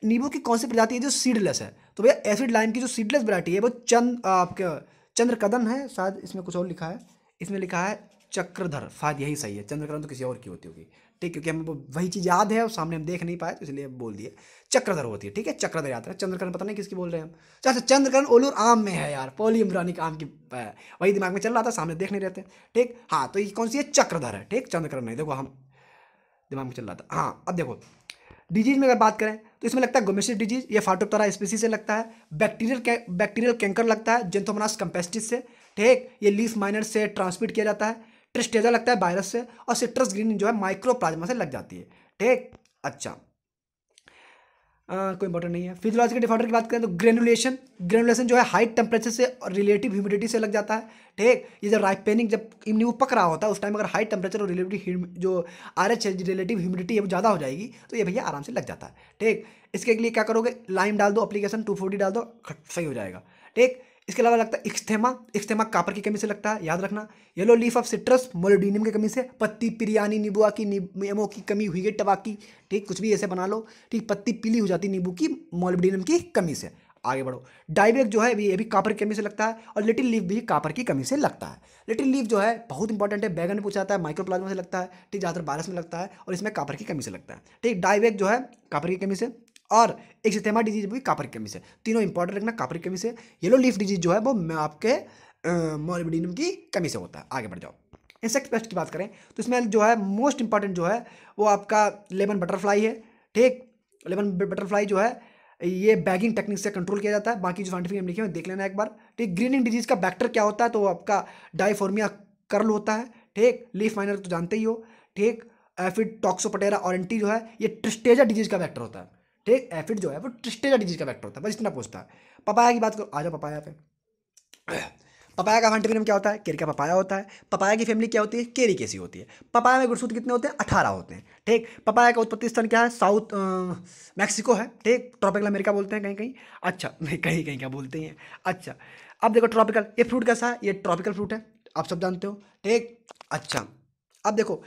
नींबू की कौन सी प्रजाति है जो सीडलेस है तो भैया एसिड लाइन की जो सीडलेस वरायटी है वो चंद आपके चंद्र कदम है शायद इसमें कुछ और लिखा है इसमें लिखा है चक्रधर शायद यही सही है कदम तो किसी और की होती होगी ठीक क्योंकि हम वही चीज़ याद है और सामने हम देख नहीं पाए तो इसलिए बोल दिए चक्रधर होती है ठीक है चक्रधर यात्रा चंद्रकरण पता नहीं किसकी बोल रहे हैं हम अच्छा, अच्छा चंद्रकरण ओलूर आम में है यार पोलियमरानिक आम की वही दिमाग में चल रहा था सामने देख नहीं रहते ठीक हाँ तो ये कौन सी है चक्रधर है ठीक चंद्रकरण नहीं देखो हम दिमाग में चल रहा था हाँ अब देखो डिजीज़ में अगर बात करें तो इसमें लगता है गोमेसिव डिजीज ये फाटोप्तरा स्पेसी से लगता है बैक्टीरियल के, बैक्टीरियल कैंकर लगता है जेंथोमनास कंपेस्टिस से ठीक ये लीफ माइनर से ट्रांसमिट किया जाता है ट्रिस्टेजा लगता है वायरस से और सिट्रस ग्रीन जो है माइक्रोप्लाज्मा से लग जाती है ठीक अच्छा आ, हाँ, कोई इंपॉर्टेंट नहीं है फिजियोलॉजिकल डिफॉर्डर की बात करें तो ग्रेनुलेशन ग्रेनुलेशन जो है हाई टेम्परेचर से और रिलेटिव ह्यूमिडिटी से लग जाता है ठीक ये जब राइपेनिंग जब वो पक रहा होता है उस टाइम अगर हाई टेम्परेचर और रिलेटिव जो आर एच रिलेटिव ह्यूमिडिटी है वो ज़्यादा हो जाएगी तो ये भैया आराम से लग जाता है ठीक इसके लिए क्या करोगे लाइम डाल दो अप्लीकेशन टू फोर्टी डाल दो सही हो जाएगा ठीक इसके अलावा लगता है इक्स्थेमा इक्स्थेमा कापर की कमी से लगता है याद रखना yellow leaf of citrus molybdenum की कमी से पत्ती पिरयानी नींबुआ की नीमो की कमी हुई है की ठीक कुछ भी ऐसे बना लो ठीक पत्ती पीली हो जाती नींबू की मोलोडीनियम की कमी से आगे बढ़ो डाइबेक जो है भी ये भी कापर की कमी से लगता है और लिटिल लीफ भी कापर की कमी से लगता है लिटिल लीफ जो है बहुत इंपॉर्टेंट है बैगन में पूछा जाता है माइक्रोप्लाज्मा से लगता है ठीक ज़्यादातर बारिश में लगता है और इसमें कापर की कमी से लगता है ठीक डाइबेक जो है कापर की कमी से और एक सिस्टेमा डिजीज भी कापर की कमी से तीनों इंपॉर्टेंट रखना कापर की कमी से येलो लीफ डिजीज जो है वो आपके मोलिबिडिनम की कमी से होता है आगे बढ़ जाओ इंसेक्ट पेस्ट की बात करें तो इसमें जो है मोस्ट इंपॉर्टेंट जो है वो आपका लेमन बटरफ्लाई है ठीक लेमन बटरफ्लाई जो है ये बैगिंग टेक्निक से कंट्रोल किया जाता है बाकी जो साइंटिफिक नेम लिखे हुए देख लेना एक बार ठीक ग्रीनिंग डिजीज का बैक्टर क्या होता है तो आपका डाइफोर्मिया कर्ल होता है ठीक लीफ माइनर तो जानते ही हो ठीक फिर टॉक्सोपटेरा ऑरेंटी जो है ये ट्रिस्टेजा डिजीज का बैक्टर होता है ठीक एफिड जो है वो ट्रिस्टेजा डिजीज का फैक्टर होता है बस इतना पूछता है पपाया की बात करो आ जाओ पपाया पे पपाया का हंटिग्राम क्या होता है केरी का पपाया होता है पपाया की फैमिली क्या होती है केरी कैसी होती है पपाया में गुरसूत कितने होते हैं अठारह होते हैं ठीक पपाया का उत्पत्ति स्थान क्या है साउथ मैक्सिको है ठीक ट्रॉपिकल अमेरिका बोलते हैं कहीं कहीं अच्छा नहीं कहीं कहीं क्या बोलते हैं अच्छा अब देखो ट्रॉपिकल ये फ्रूट कैसा है ये ट्रॉपिकल फ्रूट है आप सब जानते हो ठीक अच्छा अब देखो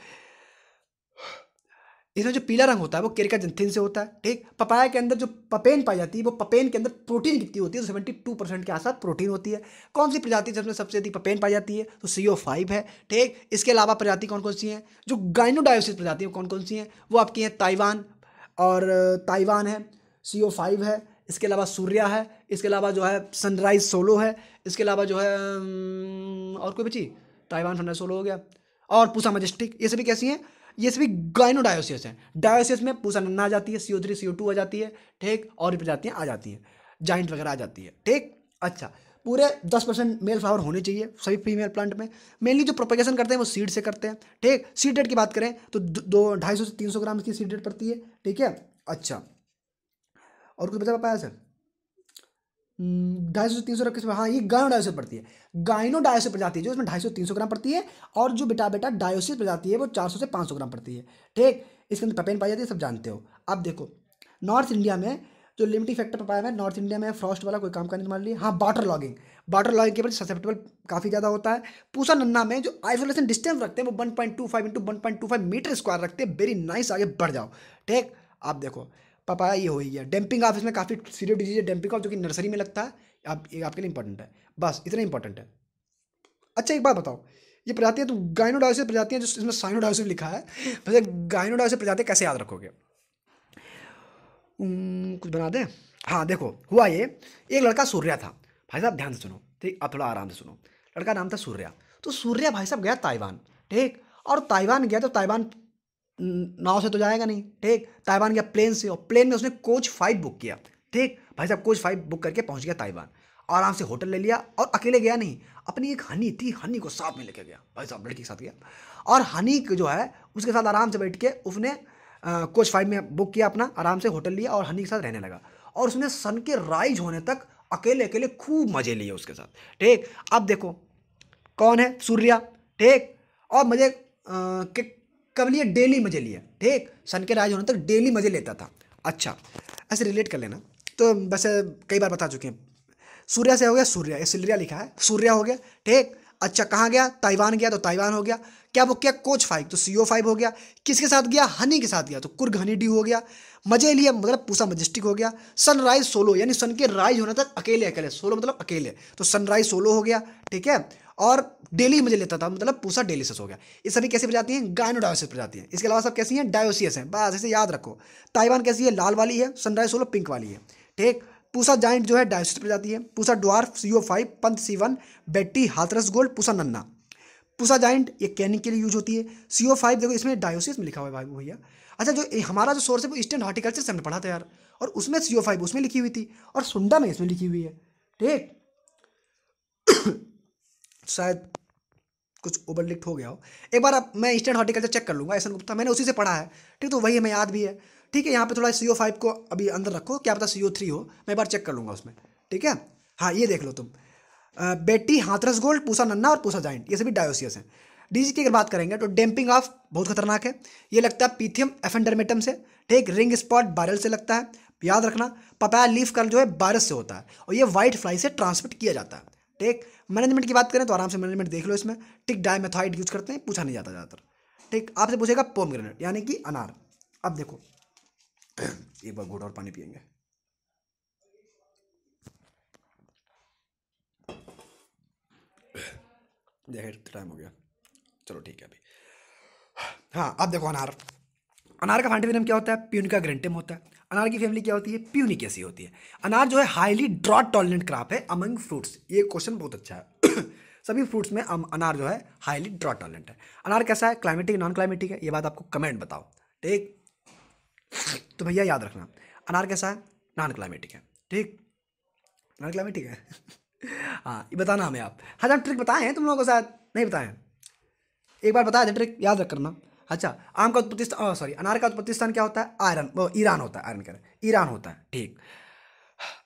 इसमें जो पीला रंग होता है वो केरिका जेंथिन से होता है ठीक पपाया के अंदर जो पपेन पाई जाती है वो पपेन के अंदर प्रोटीन कितनी होती है तो सेवेंटी टू परसेंट के आसपास प्रोटीन होती है कौन सी प्रजाति जिसमें सबसे अधिक पपेन पाई जाती है तो सी ओ फाइव है ठीक इसके अलावा प्रजाति कौन कौन सी हैं जो गाइनोडायोसिस प्रजाति कौन कौन सी हैं वो आपकी हैं ताइवान और ताइवान है सी ओ फाइव है इसके अलावा सूर्या है इसके अलावा जो है सनराइज सोलो है इसके अलावा जो है और कोई बची ताइवान सनराइज सोलो हो गया और पूसा मजेस्टिक ये सभी कैसी हैं ये सभी गाइनोडायोसियस हैं डायोसियस में पूसा नन्ना आ जाती है सी O three C O two आ जाती है ठीक और प्रजातियाँ आ जाती हैं जाइंट वगैरह आ जाती है ठीक अच्छा पूरे दस परसेंट मेल फ्लावर होने चाहिए सभी फीमेल प्लांट में मेनली जो प्रोपेगेशन करते हैं वो सीड से करते हैं ठीक सीड रेट की बात करें तो दो ढाई सौ से तीन सौ ग्राम की सीड डेट पड़ती है ठीक है अच्छा और कुछ बता पाया सर हम्म, ढाई सौ तीन सौ रखे हाँ ये गायनो डायोसिस पड़ती है गायनो डायोसिस प्रजाति है जो इसमें ढाई सौ तीन सौ ग्राम पड़ती है और जो बेटा बेटा डायोसिस प्रजाति है वो चार सौ से पाँच सौ ग्राम पड़ती है ठीक इसके अंदर पपेन पाई जाती है सब जानते हो अब देखो नॉर्थ इंडिया में जो लिमिटिंग फैक्टर पाया है नॉर्थ इंडिया में फ्रॉस्ट वाला कोई काम करने मान ली हाँ वाटर लॉगिंग वाटर लॉगिंग के प्रति ससेप्टेबल काफ़ी ज़्यादा होता है पूसा नन्ना में जो आइसोलेशन डिस्टेंस रखते हैं वो one point two five into one point two five metre square रखते हैं वेरी नाइस आगे बढ़ जाओ ठीक आप देखो पपाया ये हो ही गया डैम्पिंग ऑफ इसमें काफ़ी सीरियस डिजीज है डैम्पिंग ऑफ जो कि नर्सरी में लगता है आप ये आपके लिए इंपॉर्टेंट है बस इतना इंपॉर्टेंट है अच्छा एक बात बताओ ये प्रजातियाँ तो गाइनोडायोसिस प्रजातियाँ जो इसमें साइनोडायोसिस लिखा है वैसे गाइनोडायोसिस प्रजातियाँ कैसे याद रखोगे कुछ बना दें हाँ देखो हुआ ये एक लड़का सूर्या था भाई साहब ध्यान से सुनो ठीक आप थोड़ा आराम से सुनो लड़का नाम था सूर्या तो सूर्या भाई साहब गया ताइवान ठीक और ताइवान गया तो ताइवान नाव से तो जाएगा नहीं ठीक ताइवान गया प्लेन से और प्लेन में उसने कोच फाइव बुक किया ठीक भाई साहब कोच फाइव बुक करके पहुंच गया ताइवान आराम से होटल ले लिया और अकेले गया नहीं अपनी एक हनी थी हनी को साथ में लेके गया भाई साहब लड़की के साथ गया और हनी जो है उसके साथ आराम से बैठ के उसने कोच फाइव में बुक किया अपना आराम से होटल लिया और हनी के साथ रहने लगा और उसने सन के राइज होने तक अकेले अकेले खूब मज़े लिए उसके साथ ठीक अब देखो कौन है सूर्या ठीक और मज़े कब लिए डेली मजे लिए ठीक सन के राज होने तक डेली मजे लेता था अच्छा ऐसे रिलेट कर लेना तो वैसे कई बार बता चुके हैं सूर्य से हो गया सूर्य सिलरिया लिखा है सूर्य हो गया ठीक अच्छा कहाँ गया ताइवान गया तो ताइवान हो गया क्या बुक किया कोच फाइव तो सी ओ फाइव हो गया किसके साथ गया हनी के साथ गया तो कुर्ग हनी डी हो गया मजे लिए मतलब पूसा मजेस्टिक हो गया सनराइज सोलो यानी सन के राइज होने तक अकेले अकेले सोलो मतलब अकेले तो सनराइज सोलो हो गया ठीक है और डेली मुझे लेता था मतलब पूसा डेलिसस हो गया ये सभी कैसी प्रजाति हैं गायनोडायोसिस प्रजाति हैं इसके अलावा सब कैसी हैं डायोसियस हैं बस ऐसे याद रखो ताइवान कैसी है लाल वाली है सनराइज सोलो पिंक वाली है ठीक पूसा जाइंट जो है डायोसिस प्रजाति है पूसा सी सीओ फाइव पंथ सी वन बेटी हाथरस गोल्ड पूसा नन्ना पूसा जाइंट ये कैनिंग के लिए यूज होती है सीओ फाइव देखो इसमें डायोसिस में लिखा हुआ है भाई भैया अच्छा जो हमारा जो सोर्स है वो ईस्टर्न हॉर्टिकल्चर से हमने पढ़ा था यार और उसमें सीओ फाइव उसमें लिखी हुई थी और सुंडा में इसमें लिखी हुई है ठीक शायद कुछ ओवरलिक्ट हो गया हो एक बार अब मैं इंस्टेंट हॉर्टिकल्चर चेक कर लूँगा ऐसा गुप्ता मैंने उसी से पढ़ा है ठीक तो वही हमें याद भी है ठीक है यहाँ पे थोड़ा सी ओ फाइव को अभी अंदर रखो क्या पता सी ओ थ्री हो मैं एक बार चेक कर लूँगा उसमें ठीक है हाँ ये देख लो तुम बेटी हाथरस गोल्ड पूसा नन्ना और पूसा जाइंट ये सभी डायोसियस हैं डी की अगर बात करेंगे तो डेम्पिंग ऑफ बहुत खतरनाक है ये लगता है पीथियम एफेंडरमेटम से ठीक रिंग स्पॉट बायरल से लगता है याद रखना पपाया लीफ कल जो है बारस से होता है और ये वाइट फ्लाई से ट्रांसमिट किया जाता है ठीक मैनेजमेंट की बात करें तो आराम से मैनेजमेंट देख लो इसमें टिक डाई यूज करते हैं पूछा नहीं जाता ज़्यादातर ठीक आपसे पूछेगा पोम ग्रेनेट यानी कि अनार अब देखो एक बार घोटा और पानी पियेंगे देखिए टाइम हो गया चलो ठीक है अभी हाँ अब देखो अनार अनार का फांटिफिनम क्या होता है प्यूनिका ग्रेंटम होता है अनार की फैमिली क्या होती है कैसी होती है अनार जो है हाईली ड्रॉट टॉलरेंट क्रॉप है अमंग फ्रूट्स ये क्वेश्चन बहुत अच्छा है सभी फ्रूट्स में अनार जो है हाईली ड्रॉट टॉलरेंट है अनार कैसा है क्लाइमेटिक नॉन क्लाइमेटिक है ये बात आपको कमेंट बताओ ठीक तो भैया याद रखना अनार कैसा है नॉन क्लाइमेटिक है ठीक नॉन क्लाइमेटिक है हाँ ये बताना हमें आप हजार ट्रिक बताए हैं तुम लोगों के साथ नहीं बताए एक बार बताया ट्रिक याद रख करना अच्छा आम का उत्पत्ति सॉरी अनार का उत्पत्ति स्थान क्या होता है आयरन ईरान होता है आयरन कह रहे ईरान होता है ठीक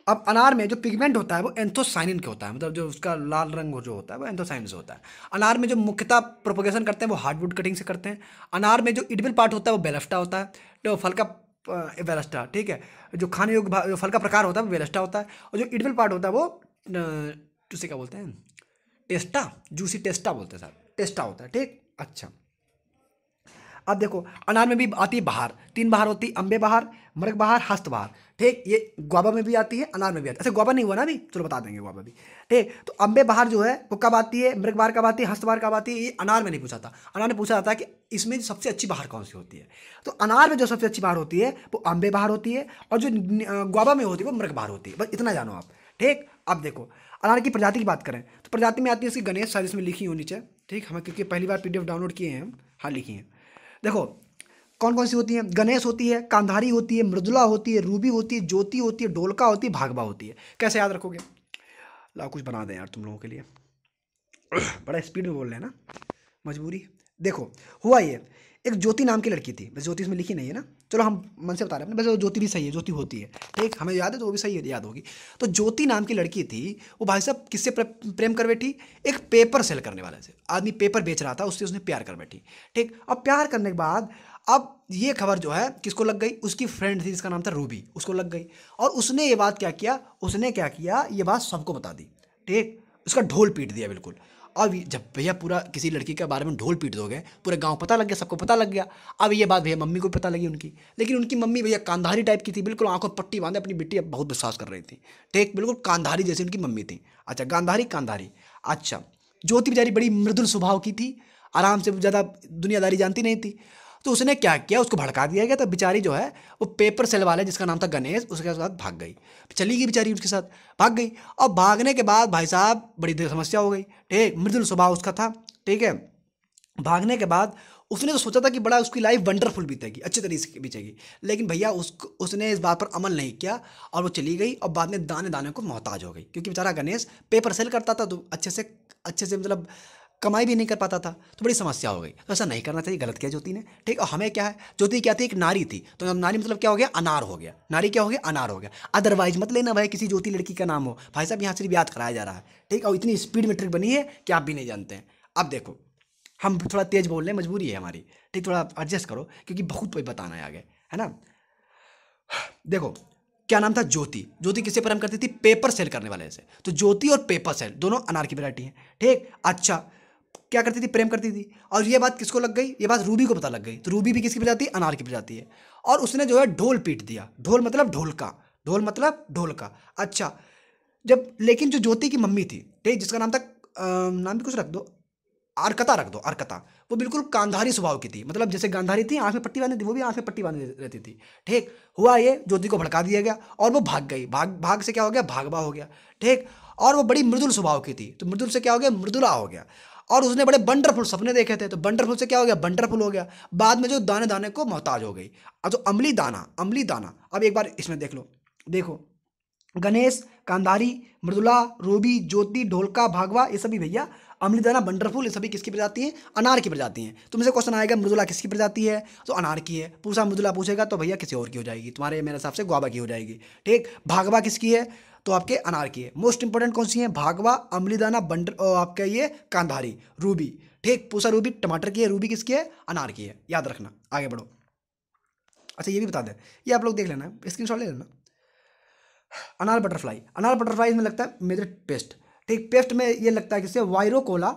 अब अनार में जो पिगमेंट होता है वो एंथोसाइनिन के होता है मतलब जो उसका लाल रंग जो होता है वो एंथोसाइनिन से होता है अनार में जो मुख्यतः प्रोपोगेशन करते हैं वो हार्डवुड कटिंग से करते हैं अनार में जो इडबिल पार्ट होता है वो बेलस्टा होता है जो फल का वेलस्टा ठीक है जो खाने योग्य फल का प्रकार होता है वो बेलस्टा होता है और जो इडबिल पार्ट होता है वो उसे क्या बोलते हैं टेस्टा जूसी टेस्टा बोलते हैं साहब टेस्टा होता है ठीक अच्छा अब देखो अनार में भी आती है बाहर तीन बाहर होती है अम्बे बहार मृग बहार हस्त बाहर ठीक ये गुआबा में भी आती है अनार में भी आती है ऐसे अच्छा, गुआबा नहीं हुआ ना अभी चलो बता देंगे गोबा भी ठीक तो अम्बे बाहर जो है वो कब आती है मृग बहार कब आती है हस्त बाहर कब आती है ये अनार में नहीं पूछा था अनार में पूछा जाता है कि इसमें सबसे अच्छी बाहर कौन सी होती है तो अनार में जो सबसे अच्छी बाहर होती है वो अम्बे बहार होती है और जो गुआबा में होती है वो मृग बाहर होती है बस इतना जानो आप ठीक अब देखो अनार की प्रजाति की बात करें तो प्रजाति में आती है उसकी गणेश सारी इसमें लिखी हो नीचे ठीक हमें क्योंकि पहली बार पी डाउनलोड किए हैं हम हाँ लिखी हैं देखो कौन कौन सी होती हैं गणेश होती है कांधारी होती है मृदुला होती है रूबी होती है ज्योति होती है ढोलका होती है भागवा होती है कैसे याद रखोगे ला कुछ बना दें यार तुम लोगों के लिए बड़ा स्पीड में बोल रहे हैं ना मजबूरी देखो हुआ ये एक ज्योति नाम की लड़की थी बस ज्योति इसमें लिखी नहीं है ना चलो हम मन से बता रहे हैं अपने बस ज्योति भी सही है ज्योति होती है ठीक हमें याद है तो वो भी सही है याद होगी तो ज्योति नाम की लड़की थी वो भाई साहब किससे प्रेम कर बैठी एक पेपर सेल करने वाले से आदमी पेपर बेच रहा था उससे उसने प्यार कर बैठी ठीक अब प्यार करने के बाद अब ये खबर जो है किसको लग गई उसकी फ्रेंड थी जिसका नाम था रूबी उसको लग गई और उसने ये बात क्या किया उसने क्या किया ये बात सबको बता दी ठीक उसका ढोल पीट दिया बिल्कुल अब जब भैया पूरा किसी लड़की के बारे में ढोल पीट दोगे पूरे गांव पता लग गया सबको पता लग गया अब ये बात भैया मम्मी को पता लगी उनकी लेकिन उनकी मम्मी भैया कांधारी टाइप की थी बिल्कुल आंखों पट्टी बांधे अपनी बिट्टी अब बहुत विश्वास कर रही थी टेक बिल्कुल कांधारी जैसी उनकी मम्मी थी अच्छा गांधारी कांधारी अच्छा ज्योति बेचारी बड़ी मृदुल स्वभाव की थी आराम से ज़्यादा दुनियादारी जानती नहीं थी तो उसने क्या किया उसको भड़का दिया गया तो बेचारी जो है वो पेपर सेल वाले जिसका नाम था गणेश उसके साथ भाग गई चली गई बेचारी उसके साथ भाग गई और भागने के बाद भाई साहब बड़ी देर समस्या हो गई ठीक मृदुल स्वभाव उसका था ठीक है भागने के बाद उसने तो सोचा था कि बड़ा उसकी लाइफ वंडरफुल बीतेगी अच्छे तरीके से बीतेगी लेकिन भैया उस उसने इस बात पर अमल नहीं किया और वो चली गई और बाद में दाने दाने को मोहताज हो गई क्योंकि बेचारा गणेश पेपर सेल करता था तो अच्छे से अच्छे से मतलब कमाई भी नहीं कर पाता था तो बड़ी समस्या हो गई तो ऐसा नहीं करना चाहिए गलत किया ज्योति ने ठीक और हमें क्या है ज्योति क्या थी एक नारी थी तो नारी मतलब क्या हो गया अनार हो गया नारी क्या हो गया अनार हो गया अदरवाइज मत लेना भाई किसी ज्योति लड़की का नाम हो भाई साहब यहाँ सिर्फ याद कराया जा रहा है ठीक और इतनी स्पीड में ट्रिक बनी है कि आप भी नहीं जानते हैं अब देखो हम थोड़ा तेज बोल रहे हैं मजबूरी है हमारी ठीक थोड़ा एडजस्ट करो क्योंकि बहुत कोई बताना है आगे है ना देखो क्या नाम था ज्योति ज्योति किसे पर हम करती थी पेपर सेल करने वाले से तो ज्योति और पेपर सेल दोनों अनार की वैरायटी है ठीक अच्छा क्या करती थी प्रेम करती थी और ये बात किसको लग गई ये बात रूबी को पता लग गई तो रूबी भी किसकी प्रजाति है अनार की प्रजाति है और उसने जो है ढोल पीट दिया ढोल मतलब ढोलका ढोल मतलब ढोलका अच्छा जब लेकिन जो ज्योति की मम्मी थी ठीक जिसका नाम था आ, नाम भी कुछ रख दो अर्कता रख दो अर्कता वो बिल्कुल कांधारी स्वभाव की थी मतलब जैसे गांधारी थी आँख में पट्टी बांधी थी वो भी आँख में पट्टी बांधी रहती थी ठीक हुआ ये ज्योति को भड़का दिया गया और वो भाग गई भाग भाग से क्या हो गया भागवा हो गया ठीक और वो बड़ी मृदुल स्वभाव की थी तो मृदुल से क्या हो गया मृदुला हो गया और उसने बड़े बंडरफुल सपने देखे थे तो बंडरफुल से क्या हो गया बंडरफुल हो गया बाद में जो दाने दाने को मोहताज हो गई और जो अमली दाना अमली दाना अब एक बार इसमें देख लो देखो गणेश कांधारी मृदुला रूबी ज्योति ढोलका भागवा ये सभी भैया अमली दाना बंडरफुल ये सभी किसकी प्रजाति है अनार की प्रजाति है तुमसे क्वेश्चन आएगा मृदुला किसकी प्रजाति है तो अनार की है पूछा मृदुला पूछेगा तो भैया किसी और की हो जाएगी तुम्हारे मेरे हिसाब से गुआबा की हो जाएगी ठीक भागवा किसकी है तो आपके अनार की है मोस्ट इंपॉर्टेंट कौन सी है भागवा अमलीदाना बंडर आपका ये कांधारी रूबी ठीक पूसा रूबी टमाटर की है रूबी किसकी है अनार की है याद रखना आगे बढ़ो अच्छा ये भी बता दें ये आप लोग देख लेना स्क्रीन ले लेना अनार बटरफ्लाई अनार बटरफ्लाई इसमें लगता है मेजर पेस्ट ठीक पेस्ट में ये लगता है किससे वायरोकोला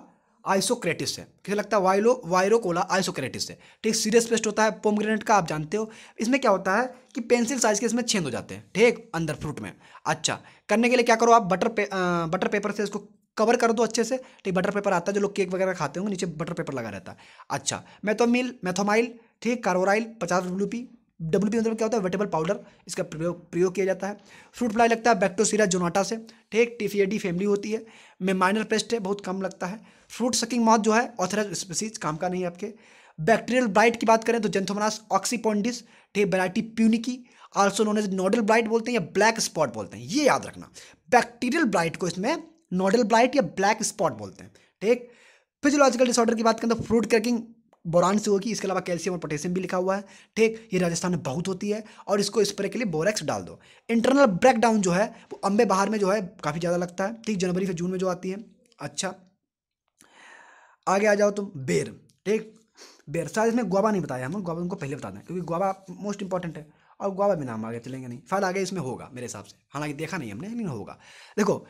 आइसोक्रेटिस है किसे लगता है वायलो वायरोकोला आइसोक्रेटिस है ठीक सीरियस पेस्ट होता है पोमग्रेनेट का आप जानते हो इसमें क्या होता है कि पेंसिल साइज के इसमें छेद हो जाते हैं ठीक अंदर फ्रूट में अच्छा करने के लिए क्या करो आप बटर पे, आ, बटर पेपर से इसको कवर कर दो अच्छे से ठीक बटर पेपर आता है जो लोग केक वगैरह खाते होंगे नीचे बटर पेपर लगा रहता है अच्छा मैथोमिल मैथोमाइल ठीक कार्बोराइल पचास डब्ल्यू पी डब्ल्यू पी मतलब क्या होता है वेटेबल पाउडर इसका प्रयोग प्रयोग किया जाता है फ्रूट फ्लाई लगता है बैक्टोसीरा जोनाटा से ठीक टीफीएडी फैमिली होती है में माइनर पेस्ट है बहुत कम लगता है फ्रूट सकिंग मॉथ जो है ऑथराइज स्पीसीज काम का नहीं है आपके बैक्टीरियल ब्लाइट की बात करें तो जेंथोमनास ऑक्सीपोन्डिस ठीक variety punicae also known as nodal blight बोलते हैं या ब्लैक स्पॉट बोलते हैं ये याद रखना बैक्टीरियल ब्लाइट को इसमें नोडल ब्लाइट या ब्लैक स्पॉट बोलते हैं ठीक फिजियोलॉजिकल डिसऑर्डर की बात करें तो फ्रूट क्रैकिंग बोरान से होगी इसके अलावा कैल्शियम और पोटेशियम भी लिखा हुआ है ठीक ये राजस्थान में बहुत होती है और इसको स्प्रे के लिए बोरेक्स डाल दो इंटरनल ब्रेकडाउन जो है वो अम्बे बाहर में जो है काफ़ी ज़्यादा लगता है ठीक जनवरी से जून में जो आती है अच्छा आगे आ जाओ तुम बेर ठीक बेर शायद इसमें गोवा नहीं बताया हम लोग गोवा उनको पहले बता दें क्योंकि गोवा मोस्ट इंपॉर्टेंट है और गोवा बिना नाम आगे चलेंगे नहीं फायदा आगे इसमें होगा मेरे हिसाब से हालांकि देखा नहीं हमने लेकिन होगा देखो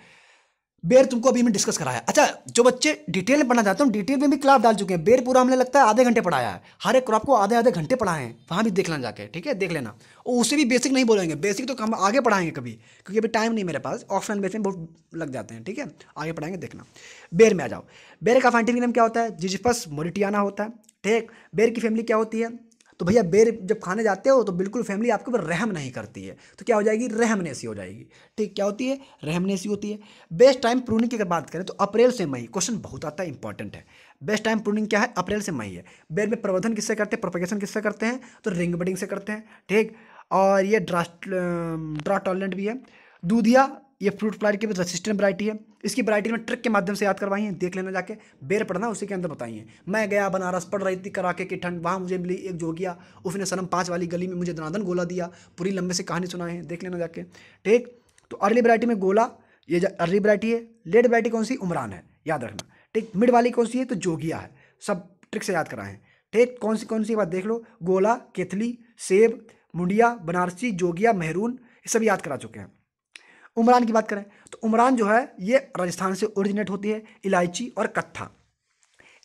बेर तुमको अभी मैं डिस्कस कराया अच्छा जो बच्चे डिटेल में पढ़ना चाहते हैं डिटेल में भी क्लास डाल चुके हैं बेर पूरा हमने लगता है आधे घंटे पढ़ाया है हर एक क्रॉप को आधे आधे घंटे पढ़ाए हैं वहाँ भी देख लेना जाके ठीक है देख लेना और उसे भी बेसिक नहीं बोलेंगे बेसिक तो हम आगे पढ़ाएंगे कभी क्योंकि अभी टाइम नहीं मेरे पास ऑफलाइन बेस में बहुत लग जाते हैं ठीक है आगे पढ़ाएंगे देखना बेर में आ जाओ बेर का फाइंटिंग नेम क्या होता है जिजिपस मोरिटियाना होता है ठीक बेर की फैमिली क्या होती है तो भैया बेर जब खाने जाते हो तो बिल्कुल फैमिली आपके ऊपर रहम नहीं करती है तो क्या हो जाएगी रहमनेसी हो जाएगी ठीक क्या होती है रहमनेसी होती है बेस्ट टाइम प्रूनिंग की अगर बात करें तो अप्रैल से मई क्वेश्चन बहुत आता है इंपॉर्टेंट है बेस्ट टाइम प्रूनिंग क्या है अप्रैल से मई है बेर में प्रबंधन किससे करते हैं प्रोपगेशन किससे करते हैं तो रिंग बडिंग से करते हैं ठीक और ये ड्रा ड्रा टॉलरेंट भी है दूधिया ये फ्रूट फ्लाइट की रेसिस्टेंट वरायटी है इसकी वरायटी में ट्रिक के माध्यम से याद करवाई हैं देख लेना जाके बेर पढ़ना उसी के अंदर बताइए मैं गया बनारस पढ़ रही थी कराके की ठंड वहाँ मुझे मिली एक जोगिया उसने सनम पाँच वाली गली में मुझे दनादन गोला दिया पूरी लंबे से कहानी सुनाए हैं देख लेना जाके ठीक तो अर्ली वरायटी में गोला ये अर्ली वरायटी है लेट वरायटी कौन सी उमरान है याद रखना ठीक मिड वाली कौन सी है तो जोगिया है सब ट्रिक से याद कराएं ठीक कौन सी कौन सी बात देख लो गोला केथली सेब मुंडिया बनारसी जोगिया मेहरून ये सब याद करा चुके हैं उमरान की बात करें तो उमरान जो है ये राजस्थान से ओरिजिनेट होती है इलायची और कत्था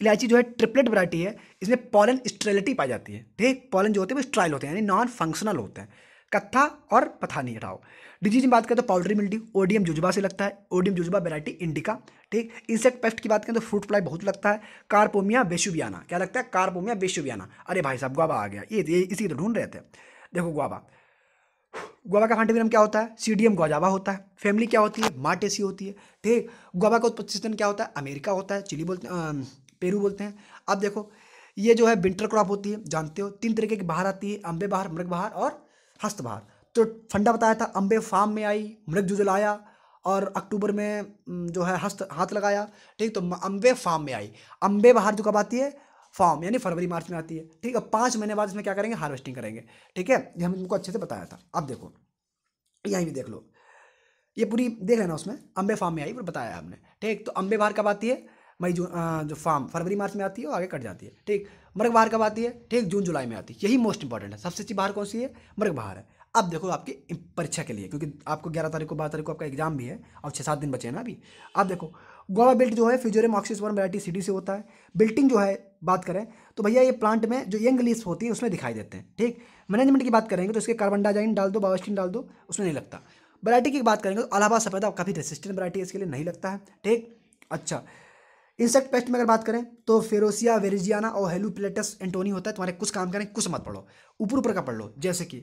इलायची जो है ट्रिपलेट वरायटी है इसमें पॉलन स्ट्रेलिटी पाई जाती है ठीक पॉलन जो होते हैं वो स्ट्राइल होते हैं यानी नॉन फंक्शनल होते हैं कत्था और पथानी हटाओ डिजीज की बात करें तो पाउडरी मिल्टी ओडियम जुजबा से लगता है ओडियम जुजबा वेराइटी इंडिका ठीक इंसेक्ट पेस्ट की बात करें तो फ्रूट फ्लाई बहुत लगता है कार्पोमिया बेशुबियाना क्या लगता है कार्पोमिया बेशुबियाना अरे भाई साहब गुआबा आ गया ये, ये इसी तो ढूंढ रहे थे देखो गुआबा गोवा का कॉन्टिनेंट क्या होता है सीडीएम गोजावा होता है फैमिली क्या होती है माटेसी होती है ठीक गुआबा का उत्पत्ति क्या होता है अमेरिका होता है चिली बोलते हैं पेरू बोलते हैं अब देखो ये जो है विंटर क्रॉप होती है जानते हो तीन तरीके की बाहर आती है अम्बे बाहर मृग बाहर और हस्त बाहर तो फंडा बताया था अम्बे फार्म में आई मृग जुजल आया और अक्टूबर में जो है हस्त हाथ लगाया ठीक तो अम्बे फार्म में आई अम्बे बाहर जो कब आती है फॉर्म यानी फरवरी मार्च में आती है ठीक है पाँच महीने बाद इसमें क्या करेंगे हार्वेस्टिंग करेंगे ठीक है ये हमने तुमको अच्छे से बताया था अब देखो यहीं भी देख लो ये पूरी देख लेना उसमें अम्बे फार्म में आई पर बताया हमने ठीक तो अम्बे बाहर कब आती है मई जून जो फार्म फरवरी मार्च में आती है और आगे कट जाती है ठीक मर्ग बाहर कब आती है ठीक जून जुलाई में आती है यही मोस्ट इंपॉर्टेंट है सबसे अच्छी बाहर कौन सी है मर्ग बाहर है अब देखो आपकी परीक्षा के लिए क्योंकि आपको ग्यारह तारीख को बारह तारीख को आपका एग्जाम भी है और छः सात दिन बचे हैं ना अभी अब देखो गोवा बिल्ट जो है फ्यूजोरियम ऑक्सीज वन वराइटी सी से होता है बिल्टिंग जो है बात करें तो भैया ये प्लांट में जो यंग लीव्स होती है उसमें दिखाई देते हैं ठीक मैनेजमेंट की बात करेंगे तो इसके कार्बन डाइजाइन डाल दो बावस्टिन डाल दो उसमें नहीं लगता वरायटी की बात करेंगे तो अलाहाबाद सफेदा काफ़ी रेसिस्टेंट वरायटी इसके लिए नहीं लगता है ठीक अच्छा इंसेक्ट पेस्ट में अगर बात करें तो फेरोसिया वेरिजियाना और हेलूपलेटस एंटोनी होता है तुम्हारे कुछ काम करें कुछ मत पढ़ो ऊपर ऊपर का पढ़ लो जैसे कि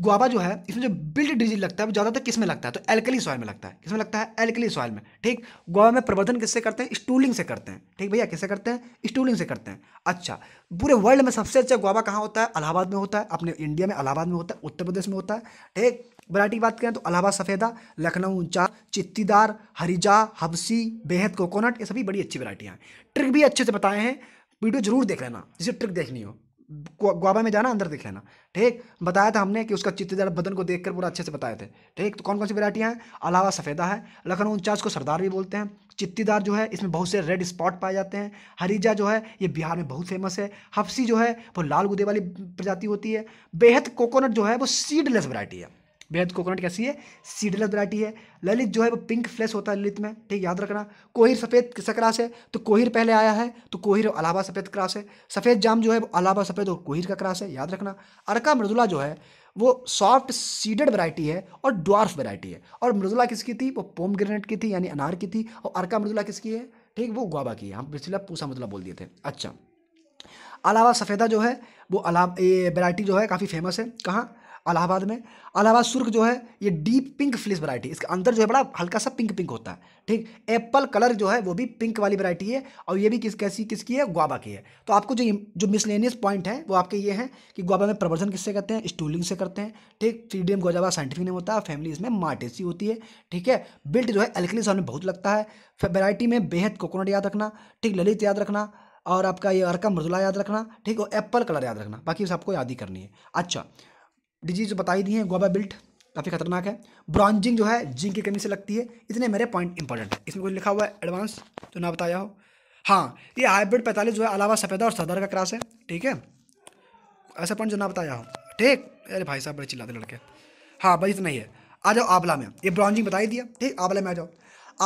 गुआबा जो है इसमें जो बिल्ड डिजीज लगता है वो ज़्यादातर किस में लगता है तो एल्कली सॉइल में लगता है किसमें लगता है एल्कली सॉइल में ठीक गुआबा में प्रबंधन किससे करते हैं स्टूलिंग से करते हैं ठीक भैया किससे करते हैं स्टूलिंग से करते हैं अच्छा पूरे वर्ल्ड में सबसे अच्छा गुआबा कहाँ होता है अलाहाबाद में होता है अपने इंडिया में अलाहाबाद में होता है उत्तर प्रदेश में होता है ठीक वरायटी की बात करें तो अलाहाबाद सफ़ेदा लखनऊ ऊंचा चित्तीदार हरिजा हबसी बेहद कोकोनट ये सभी बड़ी अच्छी वरायटियाँ हैं ट्रिक भी अच्छे से बताए हैं वीडियो जरूर देख लेना जिसे ट्रिक देखनी हो ग्वाबा में जाना अंदर देख लेना ठीक बताया था हमने कि उसका चित्तीदार बदन को देखकर पूरा अच्छे से बताए थे ठीक तो कौन कौन सी वेरायटियाँ हैं अलावा सफ़ेदा है लखनऊ उनचास को सरदार भी बोलते हैं चित्तीदार जो है इसमें बहुत से रेड स्पॉट पाए जाते हैं हरीजा जो है ये बिहार में बहुत फेमस है हफ्सी जो है वो लाल गुदे वाली प्रजाति होती है बेहद कोकोनट जो है वो सीडलेस वरायटी है बेहद कोकोनट कैसी है सीडलेस वरायटी है ललित जो है वो पिंक फ्लैश होता है ललित में ठीक याद रखना कोहिर सफ़ेद किसका क्रास है तो कोहिर पहले आया है तो कोहिर और अलावा सफ़ेद क्रास है सफ़ेद जाम जो है वो अलावा सफ़ेद और कोहिर का क्रास है याद रखना अरका मृदुला जो है वो सॉफ्ट सीडेड वैरायटी है और ड्वार्फ वैरायटी है और मृदुला किसकी थी वो पोम ग्रेनेट की थी यानी अनार की थी और अरका मृदुला किसकी है ठीक वो गुआबा की है हम पिछले पूसा मृदुला बोल दिए थे अच्छा अलावा सफ़ेदा जो है वो अलावा ये वैरायटी जो है काफ़ी फेमस है कहाँ अलाहाबाद में अलाहाबाद सुर्ख जो है ये डीप पिंक फ्लिस वरायटी इसके अंदर जो है बड़ा हल्का सा पिंक पिंक होता है ठीक एप्पल कलर जो है वो भी पिंक वाली वरायटी है और ये भी किस कैसी किसकी है ग्वाबा की है तो आपको जो जो मिसलेनियस पॉइंट है वो आपके ये हैं कि ग्वाबा में प्रवर्धन किससे करते हैं स्टूलिंग से करते हैं ठीक फ्रीडियम गोजाबा साइंटिफिक नहीं होता है फैमिली इसमें मार्टेसी होती है ठीक है बिल्ट जो है एल्कली हमें बहुत लगता है वेरायटी में बेहद कोकोनट याद रखना ठीक ललित याद रखना और आपका ये अरका मृदुला याद रखना ठीक और एप्पल कलर याद रखना बाकी सबको याद ही करनी है अच्छा डिजीज बताई दी है गोबा बिल्ट काफ़ी खतरनाक है ब्रॉन्जिंग जो है जिंक की कमी से लगती है इतने मेरे पॉइंट इंपॉर्टेंट है इसमें कुछ लिखा हुआ है एडवांस जो तो ना बताया हो हाँ ये हाइब्रिड पैंतालीस जो है अलावा सफेदा और सदर का क्रॉस है ठीक है ऐसा पॉइंट जो ना बताया हो ठीक अरे भाई साहब बड़े चिल्लाते लड़के हाँ बस इतना ही है आ जाओ आबला में ये ब्रॉन्जिंग बताई दिया ठीक आबला में आ जाओ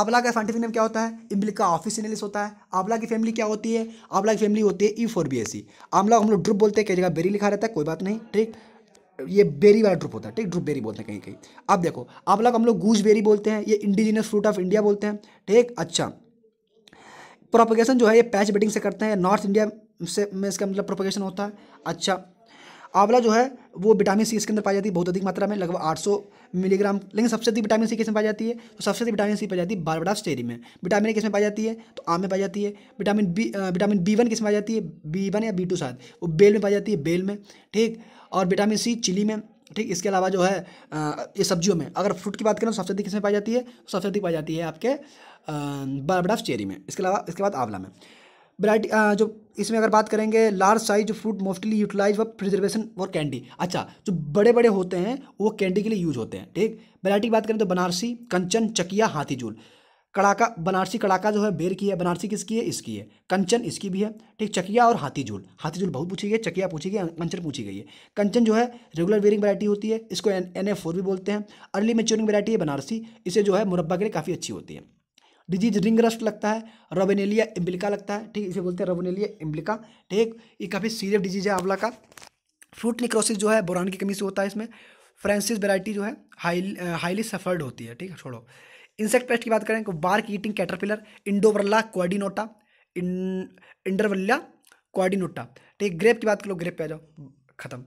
आबला का साइंटिफिक नेम क्या होता है ऑफिस ऑफिसिनलिस होता है आबला की फैमिली क्या होती है आबला की फैमिली होती है E four B S C आमला को हम लोग ड्रुप बोलते हैं कई जगह बेरी लिखा रहता है कोई बात नहीं ठीक ये बेरी वाला ड्रुप होता है ठीक ड्रुप बेरी बोलते हैं कहीं कहीं अब देखो आप लोग हम लोग गूज बेरी बोलते हैं ये इंडिजिनियस फ्रूट ऑफ इंडिया बोलते हैं ठीक अच्छा प्रोपोगेशन जो है ये पैच बेटिंग से करते हैं नॉर्थ इंडिया से में इसका मतलब प्रोपोगेशन होता है अच्छा आंवला जो है वो विटामिन सी इसके अंदर पाई जाती है बहुत अधिक मात्रा में लगभग 800 मिलीग्राम लेकिन सबसे अधिक विटामिन सी किसमें पाई जाती है तो सबसे अधिक विटामिन सी पाई जाती है बारबडा स्टेरी में विटामिन ए किसमें पाई जाती है तो आम में पाई जाती है vitamin B vitamin B one किसमें पाई जाती है बी वन या बी टू शायद वो बेल में पाई जाती है बेल में ठीक और विटामिन सी चिली में ठीक इसके अलावा जो है ये सब्जियों में अगर फ्रूट की बात करें तो सबसे अधिक किसमें पाई जाती है सबसे अधिक पाई जाती है आपके बर्ड ऑफ चेरी में इसके अलावा इसके बाद आंवला में वराइटी जो इसमें अगर बात करेंगे large size fruit mostly utilise for preservation और कैंडी अच्छा जो बड़े बड़े होते हैं वो कैंडी के लिए यूज होते हैं ठीक वरायटी की बात करें तो बनारसी कंचन चकिया हाथी झूल कड़ाका बनारसी कड़ाका जो है बेर की है बनारसी किसकी है इसकी है कंचन इसकी भी है ठीक चकिया और हाथी झूल हाथी झूल बहुत पूछी गई है चकिया पूछी गई कंचन पूछी गई है कंचन जो है रेगुलर वेयरिंग वैरायटी होती है इसको एन एफ फोर भी बोलते हैं अर्ली मेच्योरिंग वैरायटी है बनारसी इसे जो है मुरब्बा के लिए काफ़ी अच्छी होती है डिजीज रिंग रस्ट लगता है रोबेनेलिया इम्बिलिका लगता है ठीक इसे बोलते हैं रोबेनेलिया इम्बिलिका ठीक ये काफ़ी सीरियस डिजीज है आंवला का फ्रूट निक्रोसिस जो है बोरान की कमी से होता है इसमें फ्रेंसिस वैरायटी जो है हाईली सफर्ड होती है ठीक है छोड़ो इंसेक्ट पेस्ट की बात करें तो bark eating caterpillar Indarbela quadrinotata Indarbela quadrinotata ठीक ग्रेप की बात करो ग्रेप पे आ जाओ खत्म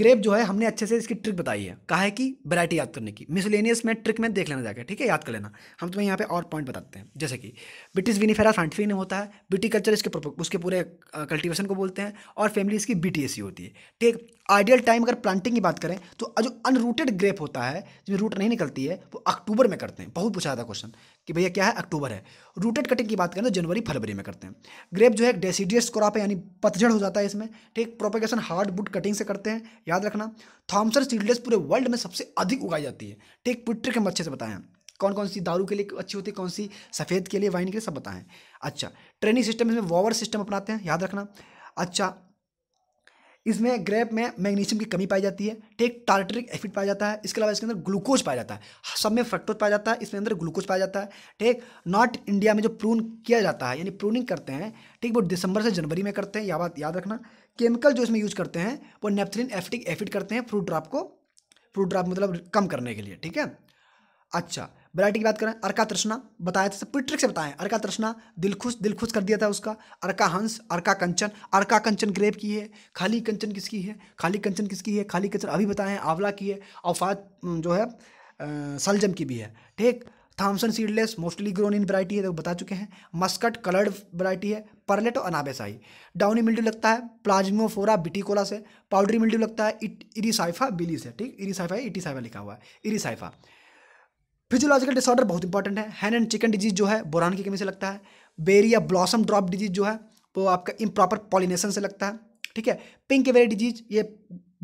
ग्रेप जो है हमने अच्छे से इसकी ट्रिक बताई है कहा है कि वैरायटी याद करने की मिसलेनियस में ट्रिक में देख लेना जाकर ठीक है याद कर लेना हम तुम्हें यहाँ पे और पॉइंट बताते हैं जैसे कि ब्रिटिश विनीफेरा फैंटफीन होता है ब्रिटी कल्चर इसके उसके पूरे कल्टीवेशन को बोलते हैं और फैमिली इसकी बी e होती है ठीक आइडियल टाइम अगर प्लांटिंग की बात करें तो जो अनरूटेड ग्रेप होता है जिसमें रूट नहीं निकलती है वो अक्टूबर में करते हैं बहुत पूछा था क्वेश्चन कि भैया क्या है अक्टूबर है रूटेड कटिंग की बात करें तो जनवरी फरवरी में करते हैं ग्रेप जो है डेसीडियस क्रॉप है यानी पतझड़ हो जाता है इसमें ठीक प्रोपेगेशन हार्ड वुड कटिंग से करते हैं याद रखना थॉम्सन सीडलेस पूरे वर्ल्ड में सबसे अधिक उगाई जाती है ठीक पिट्रिक हम अच्छे से बताएं कौन कौन सी दारू के लिए अच्छी होती है कौन सी सफ़ेद के लिए वाइन के लिए सब बताएं अच्छा ट्रेनिंग सिस्टम इसमें वॉवर सिस्टम अपनाते हैं याद रखना अच्छा इसमें ग्रेप में मैग्नीशियम की कमी पाई जाती है टेक टार्टरिक एसिड पाया जाता है इसके अलावा इसके अंदर ग्लूकोज पाया जाता है सब में फ्रक्टोज पाया जाता है इसमें अंदर ग्लूकोज पाया जाता है टेक नॉर्थ इंडिया में जो प्रून किया जाता है यानी प्रूनिंग करते हैं ठीक वो दिसंबर से जनवरी में करते हैं यह बात याद रखना केमिकल जो इसमें यूज करते हैं वो नेपथलिन एफिटिक एफिड करते हैं फ्रूट ड्राप को फ्रूट ड्राप मतलब कम करने के लिए ठीक है अच्छा वैरायटी की बात करें अर्का तृष्णा बताया था पूरी ट्रिक से बताएं अर्का तृष्णा दिल खुश दिल खुश कर दिया था उसका अर्का हंस अर्का कंचन अर्का कंचन ग्रेप की है खाली कंचन किसकी है खाली कंचन किसकी है खाली कंचन अभी बताएं आंवला की है और जो है सलजम की भी है ठीक Thompson seedless mostly grown in variety है तो बता चुके हैं मस्कट कलर्ड वरायटी है परलेट और अनाबेसाई डाउनी मिल्ड्यू लगता है प्लाज्मोफोरा बिटिकोला से पाउडरी मिल्ड्यू लगता है इट इरीसाइफा बिली से ठीक इरीसाइफा इटीसाइफा लिखा हुआ है इरीसाइफा फिजियोलॉजिकल डिसऑर्डर बहुत इंपॉर्टेंट है हैन एंड चिकन डिजीज जो है बोरान की कमी से लगता है बेरी या ब्लॉसम ड्रॉप डिजीज जो है वो आपका इम्प्रॉपर पॉलिनेशन से लगता है ठीक है पिंक एवेरी डिजीज ये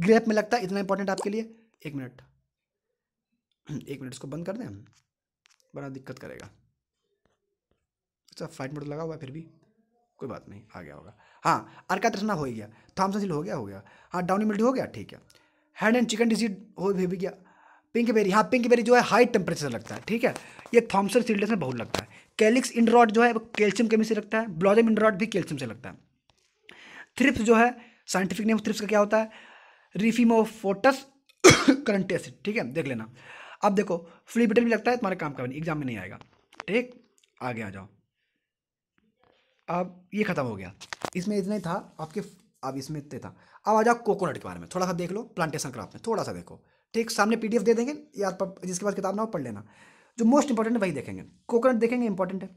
ग्रेप में लगता है इतना इंपॉर्टेंट आपके लिए एक मिनट एक मिनट इसको बंद कर दें बड़ा दिक्कत करेगा अच्छा फ्लाइट मोड लगा हुआ फिर भी कोई बात नहीं आ गया होगा हाँ अर्का तृष्णा हो गया थामसन झील हो गया हो गया हाँ डाउन मिल्टी हो गया ठीक है हैंड एंड चिकन डिजीज हो भी, भी गया पिंक बेरी हाँ पिंक बेरी जो है हाई टेम्परेचर लगता है ठीक है ये थॉम्सन सील्डस में बहुत लगता है कैलिक्स इंड्रॉड जो है वो कैल्शियम केमी से लगता है ब्लॉजम इंड्रॉड भी कैल्शियम से लगता है थ्रिप्स जो है साइंटिफिक नेम थ्रिप्स का क्या होता है रिफीमोफोटस करंट एसिड ठीक है देख लेना अब देखो फ्लीबिटल भी लगता है तुम्हारे काम का नहीं एग्जाम में नहीं आएगा ठीक आगे आ जाओ अब ये ख़त्म हो गया इसमें इतना ही था आपके अब इसमें इतने था अब आ जाओ कोकोनट के बारे में थोड़ा सा देख लो प्लांटेशन क्राफ्ट में थोड़ा सा देखो ठीक सामने पी दे देंगे या जिसके पास किताब ना हो पढ़ लेना जो मोस्ट इंपॉर्टेंट है वही देखेंगे कोकोनट देखेंगे इंपॉर्टेंट है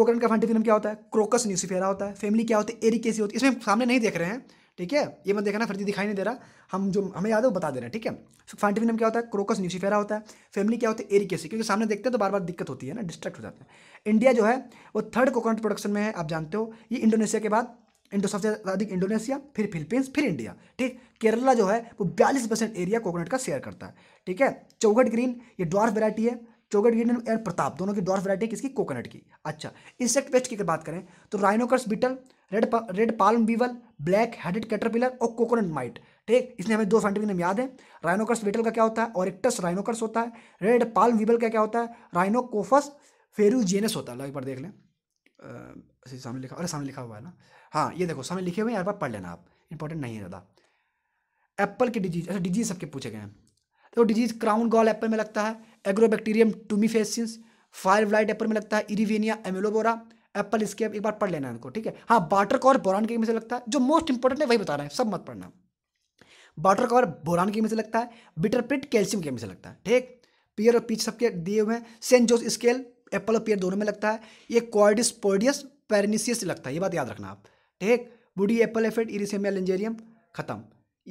कोकोनट का फंटी फिल्म क्या होता है क्रोकस न्यूसीफेरा होता है फैमिली क्या होती है कैसी होती है इसमें सामने नहीं देख रहे हैं ठीक है ये मैं देखना फिर दिखाई नहीं दे रहा हम जो हमें याद है वो बता दे रहे हैं ठीक है फंटी फिल्म क्या होता है क्रोकस न्यूसीफेरा होता है फैमिली क्या होती है एरी कैसी क्योंकि सामने देखते हैं तो बार बार दिक्कत होती है ना डिस्ट्रैक्ट हो जाते हैं इंडिया जो है वो थर्ड कोकोनट प्रोडक्शन में है आप जानते हो ये इंडोनेशिया के बाद इंडो सबसे अधिक इंडोनेशिया फिर फिलीपींस फिर इंडिया ठीक केरला जो है वो बयालीस परसेंट एरिया कोकोनट का शेयर करता है ठीक है चौगट ग्रीन ये डॉर्फ वैरायटी है चौगट ग्रीन एंड प्रताप दोनों की डॉर्फ वैरायटी किसकी कोकोनट की अच्छा इंसेक्ट पेस्ट की अगर बात करें तो rhinoceros beetle red red palm weevil black headed caterpillar और कोकोनट माइट ठीक इसने हमें दो साइंटिफिक नेम याद है राइनोकर्स बिटल का क्या होता है और एक्टस राइनोकर्स होता है रेड पालम बीवल का क्या होता है राइनोकोफस फेरूजेनस होता है एक बार देख लें सामने लिखा अरे सामने लिखा हुआ है ना हाँ ये देखो सामने लिखे हुए हैं पर पढ़ लेना आप इंपॉर्टेंट नहीं है ज़्यादा एप्पल के डिजीज अच्छा डिजीज सबके पूछे गए हैं तो डिजीज क्राउन गॉल एप्पल में लगता है Agrobacterium tumefaciens fire blight apple में लगता है इरिवेनिया एमिलोबोरा एप्पल इसके एक बार पढ़ लेना इनको ठीक है हाँ बाटर कॉर बोरान के में से लगता है जो मोस्ट इंपॉर्टेंट है वही बता रहे हैं सब मत पढ़ना बाटर कॉर बोरान के में से लगता है बिटर कैल्शियम के में से लगता है ठीक पियर और पीच सबके दिए हुए हैं सेंट जोस स्केल एप्पल और पियर दोनों में लगता है ये क्वारडिस पोडियस पेरनीसियस लगता है ये बात याद रखना आप ठीक बुडी एप्पल एफेड इरिसेमिया लेंजेरियम खत्म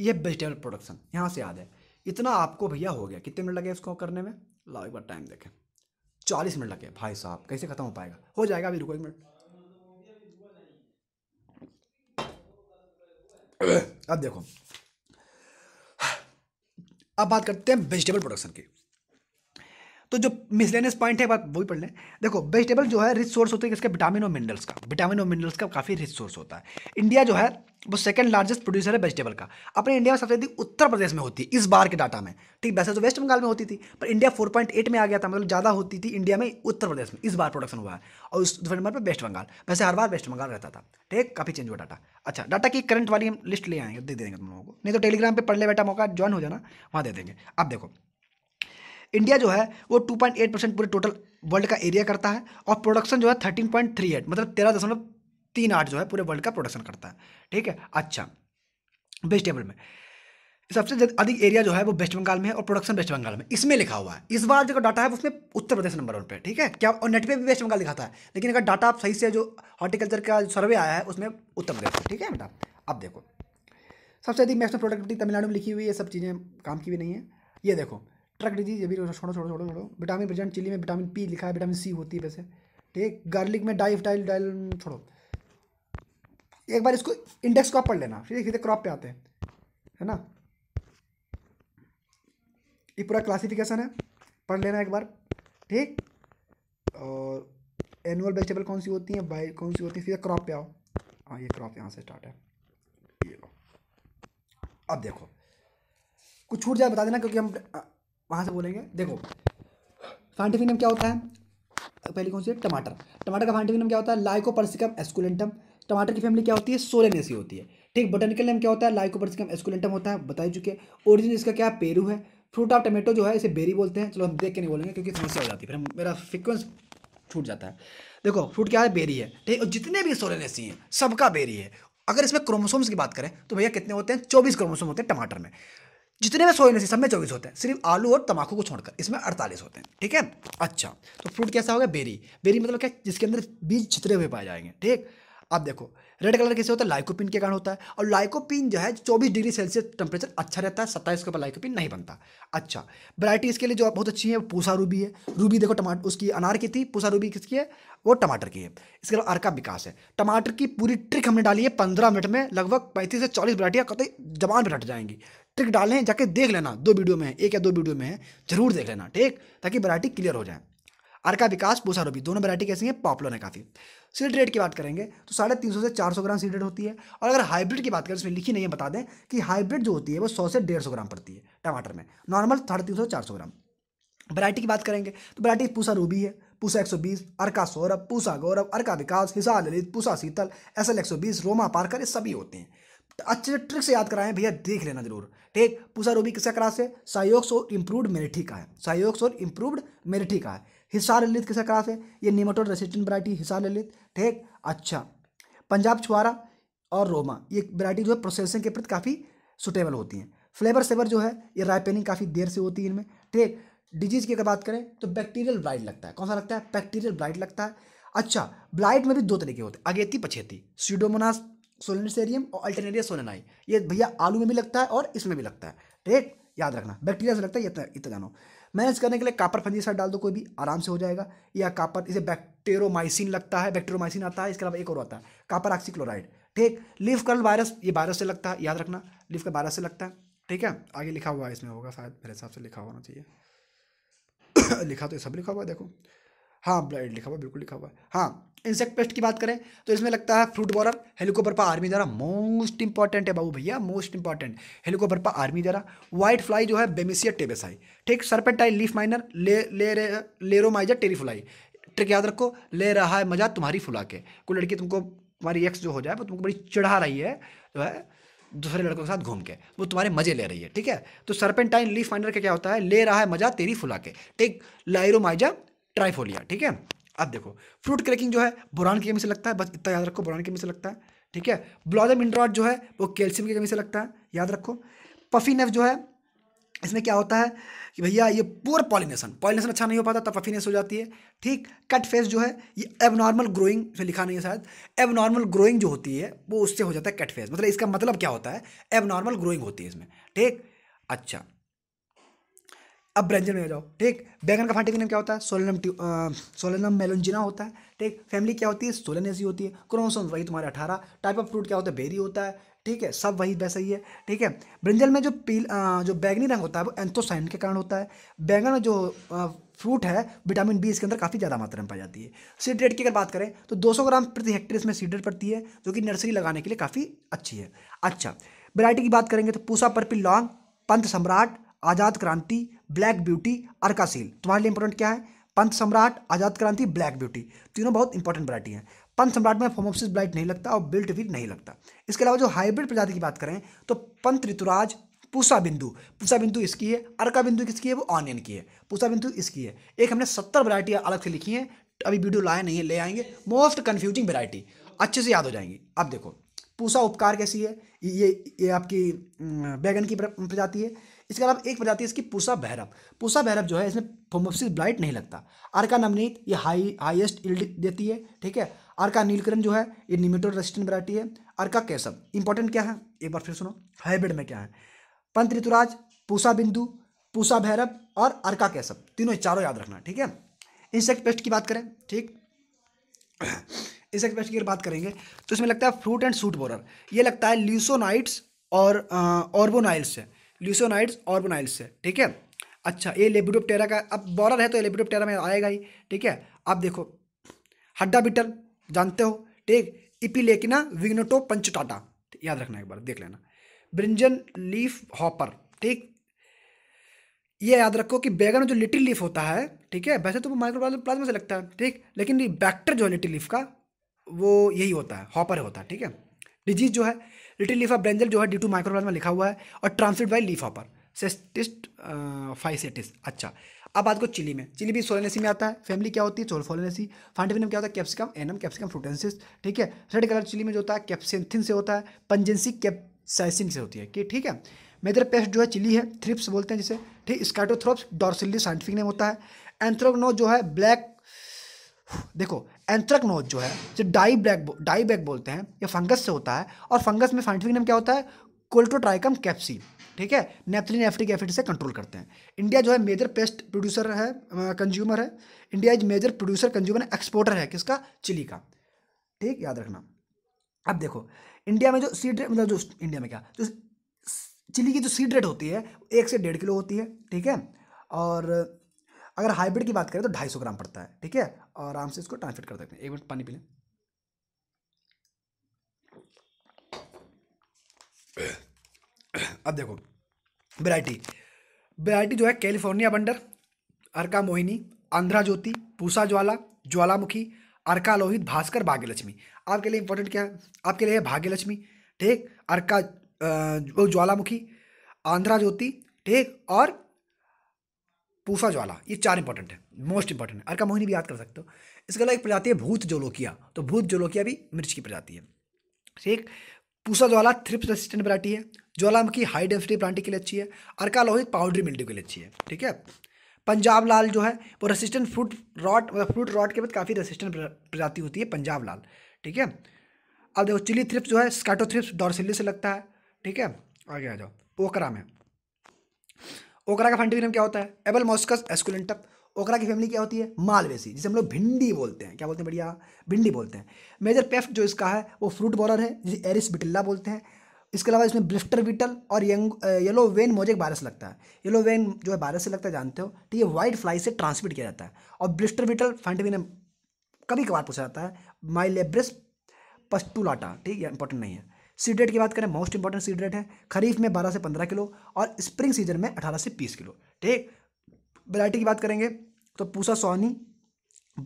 ये वेजिटेबल प्रोडक्शन यहाँ से याद है इतना आपको भैया हो गया कितने मिनट लगे इसको करने में लाओ एक बार टाइम देखें चालीस मिनट लगे भाई साहब कैसे खत्म हो पाएगा हो जाएगा अभी रुको एक मिनट अब देखो अब बात करते हैं वेजिटेबल प्रोडक्शन की तो जो मिसलेनियस पॉइंट है बात वही पढ़ लें देखो वेजिटेबल जो है रिच सोर्स होता है किसका विटामिन और मिनरल्स का विटामिन और मिनरल्स का काफ़ी रिच सोर्स होता है इंडिया जो है वो सेकंड लार्जेस्ट प्रोड्यूसर है वेजिटेबल का अपने इंडिया में सबसे अधिक उत्तर प्रदेश में होती है इस बार के डाटा में ठीक वैसे तो वेस्ट बंगाल में होती थी पर इंडिया 4.8 में आ गया था मतलब ज़्यादा होती थी इंडिया में उत्तर प्रदेश में इस बार प्रोडक्शन हुआ है और उस दूसरे नंबर पर वेस्ट बंगाल वैसे हर बार वेस्ट बंगाल रहता था ठीक काफ़ी चेंज हुआ डाटा अच्छा डाटा की करंट वाली हम लिस्ट ले आएंगे दे देंगे तुम लोगों को नहीं तो टेलीग्राम पर पढ़ ले बैठा मौका ज्वाइन हो जाना वहाँ दे देंगे अब देखो इंडिया जो है वो 2.8 परसेंट पूरे टोटल वर्ल्ड का एरिया करता है और प्रोडक्शन जो है 13.38 मतलब तेरह दशमलव तीन आठ जो है पूरे वर्ल्ड का प्रोडक्शन करता है ठीक है अच्छा वेजिटेबल में सबसे अधिक एरिया जो है वो वेस्ट बंगाल में है और प्रोडक्शन वेस्ट बंगाल में इसमें लिखा हुआ है इस बार जो डाटा है उसमें उत्तर प्रदेश नंबर वन पे ठीक है क्या और नेट पे भी वेस्ट बंगाल दिखाता है लेकिन अगर डाटा आप सही से जो हॉर्टिकल्चर का सर्वे आया है उसमें उत्तर प्रदेश ठीक है बेटा अब देखो सबसे अधिक मैक्सिमम प्रोडक्टिविटी तमिलनाडु में लिखी हुई है सब चीज़ें काम की भी नहीं है ये देखो ट्रक डिजीज ये भी छोड़ो छोड़ो छोड़ो छोड़ो विटामिन प्रेजेंट चिली में विटामिन पी लिखा है विटामिन सी होती है वैसे ठीक गार्लिक में डाइफ डाइल डाइल छोड़ो एक बार इसको इंडेक्स को आप पढ़ लेना फिर सीधे क्रॉप पे आते हैं है ना ये पूरा क्लासिफिकेशन है पढ़ लेना एक बार ठीक और एनुअल वेजिटेबल कौन सी होती है बाई कौन सी होती है फिर क्रॉप पे आओ हाँ ये क्रॉप यहाँ से स्टार्ट है ये लो अब देखो कुछ छूट जाए बता देना क्योंकि हम वहाँ से बोलेंगे देखो फाइंटिफिक नेम क्या होता है तो पहली कौन सी है टमाटर टमाटर का फाइंटिफिक नेम क्या होता है लाइकोपर्सिकम एस्कुलेंटम टमाटर की फैमिली क्या होती है सोलेनेसी होती है ठीक बोटेनिकल नेम क्या होता है लाइकोपर्सिकम एस्कुलेंटम होता है बता चुके ओरिजिन इसका क्या है पेरू है फ्रूट ऑफ टमेटो जो है इसे बेरी बोलते हैं चलो हम देख के नहीं बोलेंगे क्योंकि समस्या हो जाती है फिर मेरा फ्रिक्वेंस छूट जाता है देखो फ्रूट क्या है बेरी है ठीक और जितने भी सोलेनेसी हैं सबका बेरी है अगर इसमें क्रोमोसोम्स की बात करें तो भैया कितने होते हैं चौबीस क्रोमोसोम होते हैं टमाटर में जितने में सोए नहीं सब में चौबीस होते हैं सिर्फ आलू और तम्बाकू को छोड़कर इसमें अड़तालीस होते हैं ठीक है अच्छा तो फ्रूट कैसा होगा बेरी बेरी मतलब क्या जिसके अंदर बीज छितरे हुए पाए जाएंगे ठीक अब देखो रेड कलर कैसे होता है लाइकोपिन के कारण होता है और लाइकोपिन जो है चौबीस डिग्री सेल्सियस टेम्परेचर अच्छा रहता है सत्ताईस के ऊपर लाइकोपिन नहीं बनता अच्छा वरायटी इसके लिए जो बहुत अच्छी है पूसा रूबी है रूबी देखो टमाटर उसकी अनार की थी पूसा रूबी किसकी है वो टमाटर की है इसके अलावा अर्का विकास है टमाटर की पूरी ट्रिक हमने डाली है पंद्रह मिनट में लगभग पैंतीस से चालीस वरायटियाँ कतई जबान पर हट जाएंगी ट्रिक डाले हैं जाके देख लेना दो वीडियो में एक या दो वीडियो में है जरूर देख लेना ठीक ताकि वरायटी क्लियर हो जाए अर्का का विकास रोबी दोनों वरायटी कैसी है पॉपुलर है काफ़ी सीड रेट की बात करेंगे तो साढ़े तीन सौ से चार सौ ग्राम सीड रेट होती है और अगर हाइब्रिड की बात करें उसमें लिखी नहीं है बता दें कि हाइब्रिड जो होती है वो सौ से डेढ़ सौ ग्राम पड़ती है टमाटर में नॉर्मल साढ़े तीन सौ चार सौ ग्राम वरायटी की बात करेंगे तो वरायटी पूसा रूबी है पूसा एक सौ बीस अर्का सौरभ पूसा गौरव अर्का विकास हिसा ललित पूसा शीतल एस एल एक सौ बीस रोमा पारकर ये सभी होते हैं तो अच्छे ट्रिक से याद कराएं भैया देख लेना जरूर ठीक पूसा रूबी किसका क्रास है सहयोग और इम्प्रूव्ड मेरिठी का है सहयोग और इम्प्रूवड मेरिठी का है हिसार ललित किसका क्रास है ये nematode resistant variety Hisar Lalit ठीक अच्छा पंजाब छुआरा और रोमा ये वरायटी जो है प्रोसेसिंग के प्रति काफ़ी सुटेबल होती हैं फ्लेवर सेवर जो है ये रायपेनिंग काफ़ी देर से होती है इनमें ठीक डिजीज़ की अगर बात करें तो बैक्टीरियल ब्लाइट लगता है कौन सा लगता है बैक्टीरियल ब्लाइट लगता है अच्छा ब्लाइट में भी दो तरीके होते हैं अगेती पछेती सीडोमोनास सोलनसेरियम और अल्टरनेरिया सोलनाई ये भैया आलू में भी लगता है और इसमें भी लगता है ठीक याद रखना बैक्टीरिया से लगता है इतना तो- इतना तो जानो मैनेज करने के लिए कापर साइड डाल दो कोई भी आराम से हो जाएगा या कापर इसे बैक्टेरोमाइसिन लगता है बैक्टेरोमाइसिन आता है इसके अलावा एक और आता है कापर ऑक्सीक्लोराइड ठीक लिफ कर्ल वायरस ये वायरस से लगता है याद रखना लिफ का वायरस से लगता है ठीक है आगे लिखा हुआ है इसमें होगा शायद मेरे हिसाब से लिखा होना चाहिए लिखा तो सब लिखा हुआ देखो हाँ ब्लड लिखा हुआ बिल्कुल लिखा हुआ है हाँ इंसेक्ट पेस्ट की बात करें तो इसमें लगता है fruit borer Helicoverpa armigera most important है बाबू भैया most important Helicoverpa armigera white fly जो है बेमिसिया टेबेसाई ठीक सरपेंटाइन लीफ माइनर ले ले टेरी फ्लाई ट्रिक याद रखो ले रहा है मजा तुम्हारी फुला के कोई लड़की तुमको तुम्हारी एक्स जो हो जाए वो तुमको बड़ी चढ़ा रही है जो है दूसरे लड़कों के साथ घूम के वो तुम्हारे मजे ले रही है ठीक है तो सरपेंटाइन लीफ माइनर का क्या होता है ले रहा है मजा तेरी फुला के ठीक लाइरोमाइजा ट्राइफोलिया ठीक है अब देखो फ्रूट क्रैकिंग जो है बोरान की कमी से लगता है बस इतना याद रखो बोरान की कमी से लगता है ठीक है ब्लॉजम इंड्रॉड जो है वो कैल्शियम की कमी से लगता है याद रखो पफीनेस जो है इसमें क्या होता है कि भैया ये पोअर पॉलिनेशन पॉलिनेशन अच्छा नहीं हो पाता तब पफीनेस हो जाती है ठीक कट फेस जो है ये एबनॉर्मल ग्रोइंग से लिखा नहीं है शायद एबनॉर्मल ग्रोइंग जो होती है वो उससे हो जाता है कट फेस मतलब इसका मतलब क्या होता है एबनॉर्मल ग्रोइंग होती है इसमें ठीक अच्छा अब ब्रेंजर में आ जाओ ठीक बैगन का फांटे का नाम क्या होता है सोलनम सोलनम मेलोजिना होता है ठीक फैमिली क्या होती है सोलनेसी होती है क्रोमोसोम वही तुम्हारे अठारह टाइप ऑफ फ्रूट क्या होता है बेरी होता है ठीक है सब वही वैसा ही है ठीक है ब्रिंजल में जो पील आ, जो बैगनी रंग होता है वो एंथोसाइन के कारण होता है बैंगन में जो आ, फ्रूट है विटामिन बी इसके अंदर काफ़ी ज़्यादा मात्रा में पाई जाती है सीड रेट की अगर बात करें तो 200 ग्राम प्रति हेक्टेयर इसमें सीड रेट पड़ती है जो कि नर्सरी लगाने के लिए काफ़ी अच्छी है अच्छा वेराइटी की बात करेंगे तो पूसा पर्पी लॉन्ग पंथ सम्राट आज़ाद क्रांति ब्लैक ब्यूटी अर्काशील तुम्हारे लिए इंपॉर्टेंट क्या है पंथ सम्राट आजाद क्रांति ब्लैक ब्यूटी तीनों बहुत इंपॉर्टेंट वरायटी हैं पंथ सम्राट में फोमोसिस ब्लाइट नहीं लगता और बिल्ट भी नहीं लगता इसके अलावा जो हाइब्रिड प्रजाति की बात करें तो पंथ ऋतुराज पूसा बिंदु पूसा बिंदु इसकी है अर्का बिंदु किसकी है वो ऑनियन की है पूसा बिंदु इसकी है एक हमने सत्तर वरायटी अलग से लिखी हैं अभी वीडियो लाए नहीं है ले आएंगे मोस्ट कन्फ्यूजिंग वेरायटी अच्छे से याद हो जाएंगी अब देखो पूसा उपकार कैसी है ये ये आपकी बैगन की प्रजाति है इसके अलावा एक प्रजाति इसकी पूसा भैरव पूसा भैरव जो है इसमें फोमोपसिस ब्लाइट नहीं लगता अर्का नवनीत ये हाई हाईएस्ट इल्ड देती है ठीक है अर्का नीलकरण जो है ये निमेटो रेसिस्टेंट वैरायटी है अर्का कैसम इंपॉर्टेंट क्या है एक बार फिर सुनो हाइब्रिड में क्या है पंत ऋतुराज पूसा बिंदु पूसा भैरव और अर्का कैसब तीनों चारों याद रखना ठीक है इंसेक्ट पेस्ट की बात करें ठीक इंसेक्ट पेस्ट की अगर बात करेंगे तो इसमें लगता है फ्रूट एंड सूट बोरर ये लगता है ल्यूसोनाइट्स और ऑर्बोनाइल्स से ल्यूसोनाइड्स और बोनाइल्स से ठीक है अच्छा ये लेबुडोप्टेरा का अब बॉर्डर है तो लेबुडोप्टेरा में आएगा ही ठीक है अब देखो हड्डा बिटल जानते हो ठीक इपिलेकिना विग्नोटो पंचटाटा याद रखना एक बार देख लेना ब्रिंजन लीफ हॉपर ठीक ये याद रखो कि बैगन में जो लिटिल लीफ होता है ठीक है वैसे तो वो प्लाज्मा से लगता है ठीक लेकिन बैक्टर जो है लिटिल लीफ का वो यही होता है हॉपर होता है ठीक है डिजीज जो है लिटिल लीफा ब्रेंजल जो है डी टू माइक्रोप्लाज में लिखा हुआ है और ट्रांसलेट बाई लीफ ऑपर सेस्टिस्ट फाइसेटिस अच्छा अब बात को चिली में चिली भी सोलेनेसी में आता है फैमिली क्या होती है चोलफोलेनेसी फांटिफिनम क्या होता है कैप्सिकम एनम कैप्सिकम फ्रूटेंसिस ठीक है रेड कलर चिली में जो होता है कैप्सेंथिन से होता है पंजेंसी कैप्साइसिन से होती है कि ठीक है मेदर पेस्ट जो है चिली है थ्रिप्स बोलते हैं जिसे ठीक स्कैटोथ्रोप्स डॉर्सिली साइंटिफिक नेम होता है एंथ्रोगनो जो है ब्लैक देखो एंथ्रैक्नोज जो है जो डाई ब्लैक डाई ब्लैक बोलते हैं ये फंगस से होता है और फंगस में साइंटिफिक नेम क्या होता है कोल्टोट्राइकम कैप्सी ठीक है नेपथलीन एफ्रिक एफिड से कंट्रोल करते हैं इंडिया जो है मेजर पेस्ट प्रोड्यूसर है कंज्यूमर है India is major producer consumer exporter है किसका चिली का ठीक याद रखना अब देखो इंडिया में जो सीड रेट मतलब जो इंडिया में क्या जो चिली की जो सीड रेट होती है एक से डेढ़ किलो होती है ठीक है और अगर हाइब्रिड की बात करें तो ढाई सौ ग्राम पड़ता है ठीक है आराम से इसको ट्रांसफर कर देते हैं एक मिनट पानी पी लें अब देखो वैरायटी वैरायटी जो है कैलिफोर्निया बंडर अर्का मोहिनी आंध्रा ज्योति पूसा ज्वाला ज्वालामुखी अर्का लोहित भास्कर भाग्यलक्ष्मी आपके लिए इंपॉर्टेंट क्या है आपके लिए भाग्यलक्ष्मी ठीक अर्का ज्वालामुखी आंध्रा ज्योति ठीक और पूसा ज्वाला ये चार इंपॉर्टेंट है मोस्ट इंपॉर्टेंट है अर्का मोहिनी भी याद कर सकते हो इसके अलावा एक प्रजाति है भूत जोलोकिया तो भूत जोलोकिया भी मिर्च की प्रजाति है ठीक Pusa Jwala thrips resistant variety है ज्वालामुखी हाई डेंसिटी प्लांटिंग के लिए अच्छी है अर्का लोहित पाउडरी मिल्टी के लिए अच्छी है ठीक है पंजाब लाल जो है वो रेसिस्टेंट फ्रूट रॉट मतलब फ्रूट रॉट के बाद काफ़ी रेसिस्टेंट प्रजाति होती है पंजाब लाल ठीक है अब देखो चिली थ्रिप्स जो है स्काटो थ्रिप्स डॉर्सिली से लगता है ठीक है आगे आ जाओ पोकरा में ओकरा का फंटिग्राम क्या होता है एबल मॉस्कस एस्कुलेंटप ओकरा की फैमिली क्या होती है मालवेसी जिसे हम लोग भिंडी बोलते हैं क्या बोलते हैं बढ़िया भिंडी बोलते हैं मेजर पेफ्ट जो इसका है वो फ्रूट बॉलर है जिसे एरिस बिटिल्ला बोलते हैं इसके अलावा इसमें ब्लिफ्टर बीटल और young yellow vein mosaic virus लगता है येलो वेन जो है वायरस से लगता है जानते हो तो ये वाइट फ्लाई से ट्रांसमिट किया जाता है और ब्लिस्टर बीटल फैंटविनम कभी कभार पूछा जाता है माइलेब्रस पस्टूलाटा ठीक है इंपॉर्टेंट नहीं है सीड रेट की बात करें मोस्ट इंपॉर्टेंट सीड रेट है खरीफ में बारह से पंद्रह किलो और स्प्रिंग सीजन में अठारह से बीस किलो ठीक वरायटी की बात करेंगे तो पूसा सोनी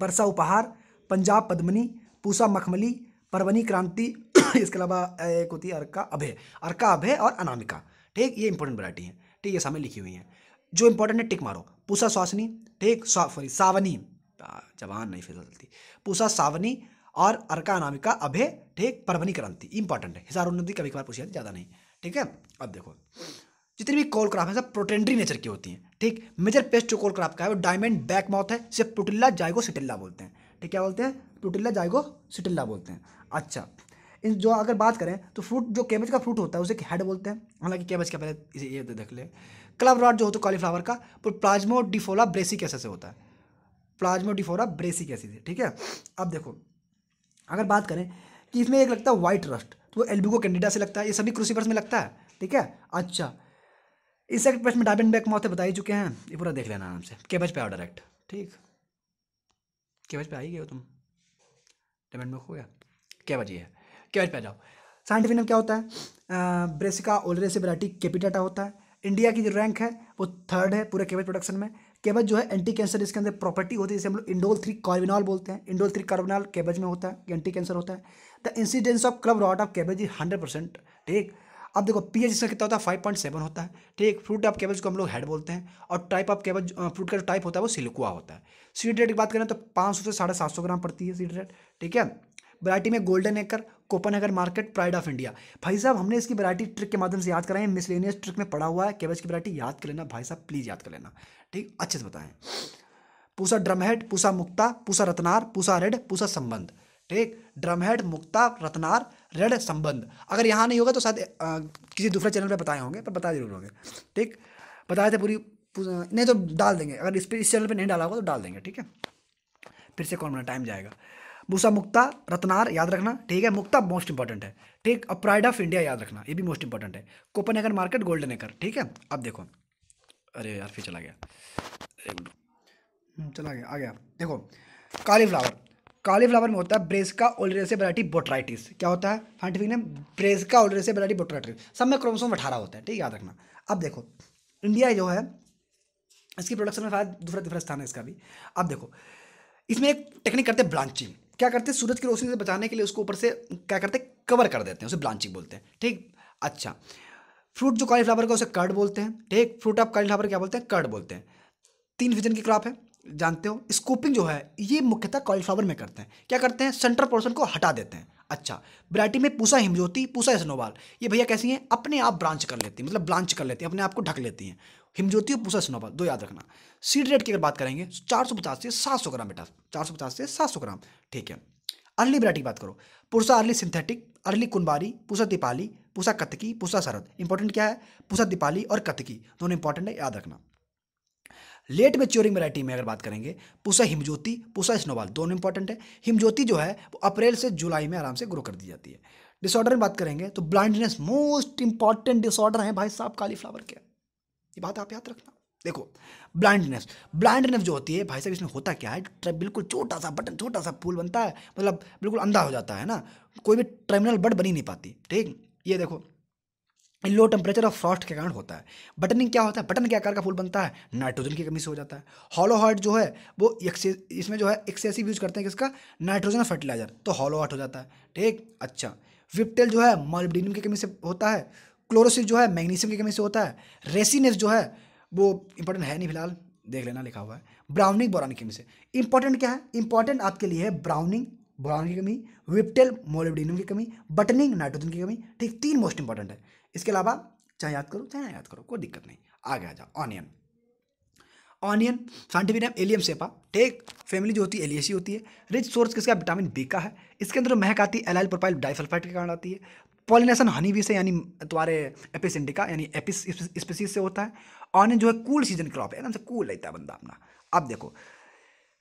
बरसा उपहार पंजाब पद्मनी पूसा मखमली परवनी क्रांति इसके अलावा एक होती है अर्का अभय अर्का अभय और अनामिका ठीक ये इंपॉर्टेंट वरायटी है ठीक ये सामने लिखी हुई है जो इंपॉर्टेंट है टिक मारो पूसा स्वासनी ठीक सॉरी सावनी जवान नहीं फिर चलती पूसा सावनी और अर्का अनामिका अभय ठीक परभनी क्रांति इंपॉर्टेंट है हिसार उन्नति कभी कभार पूछी जाती ज़्यादा नहीं ठीक है अब देखो जितनी भी कोल क्राफ्ट है सब प्रोटेंड्री नेचर की होती हैं ठीक मेजर पेस्ट जो कोल क्राफ्ट का है वो डायमंड बैक माउथ है सिर्फ पुटिल्ला जाइगो सिटिल्ला बोलते हैं ठीक क्या बोलते हैं पुटिल्ला जाइगो सिटिल्ला बोलते हैं अच्छा इन जो अगर बात करें तो फ्रूट जो कैबेज का फ्रूट होता है उसे हेड बोलते हैं हालांकि कैबेज का पहले इसे ये देख ले क्लब रॉड जो होता है कॉलीफ्लावर का डिफोला ब्रेसी कैसे से होता है डिफोला ब्रेसी कैसे से ठीक है अब देखो अगर बात करें कि इसमें एक लगता है वाइट रस्ट तो वो एल्बिगो को कैंडिडा से लगता है ये सभी क्रूसीफर्स में लगता है ठीक है अच्छा इस एक्ट प्रश्न में डायमंड बैक मौत बता ही चुके हैं ये पूरा देख लेना आराम से केबज पे आओ डायरेक्ट ठीक केबज पे आ ही गए हो तुम डायमंड बैक हो गया केबज ये है केबज पे आ जाओ साइंटिफिक नेम क्या होता है ब्रेसिका ओलरेसिबराटी कैपिटाटा होता है इंडिया की जो रैंक है वो थर्ड है पूरे केबज प्रोडक्शन में केबज जो है एंटी कैंसर इसके अंदर प्रॉपर्टी होती है जैसे हम लोग इंडोल थ्री कार्बिनॉल बोलते हैं इंडोल थ्री कार्बिनॉल केबज में होता है एंटी कैंसर होता है the incidence of club rot of cabbage is hundred percent ठीक अब देखो पीएच इसका कितना होता है फाइव पॉइंट सेवन होता है ठीक फ्रूट ऑफ केबज को हम लोग हेड बोलते हैं और टाइप ऑफ केबज फ्रूट का जो टाइप होता है वो सिल्कुआ होता है सीड रेट की बात करें तो पाँच से साढ़े सात सौ ग्राम पड़ती है सीड रेट ठीक है वैरायटी में golden acre Copenhagen market pride of India भाई साहब हमने इसकी वैरायटी ट्रिक के माध्यम से याद कराएं मिसलेनियस ट्रिक में पड़ा हुआ है केबज की वैरायटी याद कर लेना भाई साहब प्लीज़ याद कर लेना ठीक अच्छे से बताएं पूसा ड्रमहेड पूसा मुक्ता पूसा रतनार पूसा रेड पूसा संबंध ठीक ड्रमहेड मुक्ता रतनार रेड संबंध अगर यहाँ नहीं होगा तो शायद किसी दूसरे चैनल पर बताए होंगे पर बता जरूर होंगे ठीक बताए थे पूरी नहीं तो डाल देंगे अगर इस पर इस चैनल पर नहीं डाला होगा तो डाल देंगे ठीक है फिर से कौन बना टाइम जाएगा भूसा मुक्ता रतनार याद रखना ठीक है मुक्ता मोस्ट इंपॉर्टेंट है ठीक अब प्राइड ऑफ इंडिया याद रखना ये भी मोस्ट इंपॉर्टेंट है Copenhagen market golden acre ठीक है अब देखो अरे यार फिर चला गया हम्म, चला गया आ गया देखो कालीफ्लावर कालीफ्लावर में होता है ब्रेसका ओलरेसे बराटी बोट्राइटिस क्या होता है साइंटिफिक नेम ब्रेसका ओलरेसे बराटी बोट्राइटिस सब में क्रोमोसोम अठारह होता है ठीक याद रखना अब देखो इंडिया जो है इसकी प्रोडक्शन में फायदा दूसरा दूसरा स्थान है इसका भी अब देखो इसमें एक टेक्निक करते हैं ब्लांचिंग क्या करते हैं सूरज की रोशनी से बचाने के लिए उसको ऊपर से क्या करते हैं कवर कर देते हैं उसे ब्लांचिंग बोलते हैं ठीक अच्छा फ्रूट जो कॉलीफ्लावर का उसे कर्ड बोलते हैं ठीक फ्रूट ऑफ कॉलीफ्लावर क्या बोलते हैं कर्ड बोलते हैं तीन विजन की क्रॉप है जानते हो स्कूपिंग जो है ये मुख्यतः कॉलीफ्लावर में करते हैं क्या करते हैं सेंट्रल पोर्शन को हटा देते हैं अच्छा वरायटी में पूसा हिमजोती पूसा स्नोवाल ये भैया कैसी हैं अपने आप ब्रांच कर लेती हैं मतलब ब्रांच कर लेती हैं अपने आप को ढक लेती हैं हिमजोती और पूसा स्नोवाल दो याद रखना सीड रेट की अगर बात करेंगे चार सौ पचास से सात सौ ग्राम बेटा चार सौ पचास से सात सौ ग्राम ठीक है अर्ली वरायटी की बात करो Pusa early synthetic early Kunwari Pusa Dipali Pusa Katki Pusa Sharad important क्या है पूसा दीपाली और कतकी दोनों इंपॉर्टेंट है याद रखना लेट में च्योरिंग वेराइटी में अगर बात करेंगे पूसा हिमज्योति पूसा स्नोवाल दोनों इंपॉर्टेंट है हिमज्योति जो है वो अप्रैल से जुलाई में आराम से ग्रो कर दी जाती है डिसऑर्डर में बात करेंगे तो ब्लाइंडनेस मोस्ट इंपॉर्टेंट डिसऑर्डर है भाई साहब कालीफ्लावर के ये बात आप याद रखना देखो ब्लाइंडनेस ब्लाइंडनेस जो होती है भाई साहब इसमें होता क्या है बिल्कुल छोटा सा बटन छोटा सा फूल बनता है मतलब बिल्कुल अंधा हो जाता है ना कोई भी टर्मिनल बर्ड बनी नहीं पाती ठीक ये देखो लो टेम्परेचर ऑफ फ्रॉस्ट के कारण होता है बटनिंग क्या होता है बटन के आकार का फूल बनता है नाइट्रोजन की कमी से हो जाता है हॉलो हार्ट जो है वो इसमें जो है एक्सेसिव यूज करते हैं किसका नाइट्रोजन फर्टिलाइजर तो हॉलो हार्ट हो जाता है ठीक अच्छा विपटेल जो है मॉलिब्डिनियम की कमी से होता है क्लोरोसिल जो है मैग्नीशियम की कमी से होता है रेसिनेस जो है वो इंपॉर्टेंट है नहीं फिलहाल देख लेना लिखा हुआ है ब्राउनिंग बोरान की कमी से इंपॉर्टेंट क्या है इंपॉर्टेंट आपके लिए है ब्राउनिंग बोरान की कमी विप्टेल मोलिब्डिनम की कमी बटनिंग नाइट्रोजन की कमी ठीक तीन मोस्ट इंपॉर्टेंट है इसके अलावा चाहे याद करो चाहे ना याद करो कोई दिक्कत नहीं आगे आ जाओ onion onion scientific name Allium cepa टेक फैमिली जो होती है एलियसी होती है रिच सोर्स किसका विटामिन बी का है इसके अंदर महक आती है एलाइल प्रोपाइल डाइसल्फाइड के कारण आती है पॉलिनेशन हनी भी से यानी तुम्हारे एपिस इंडिका यानी एपिस स्पीसीज से होता है ऑनियन जो है कूल सीजन क्रॉप है एकदम से कूल रहता है बंदा अपना अब देखो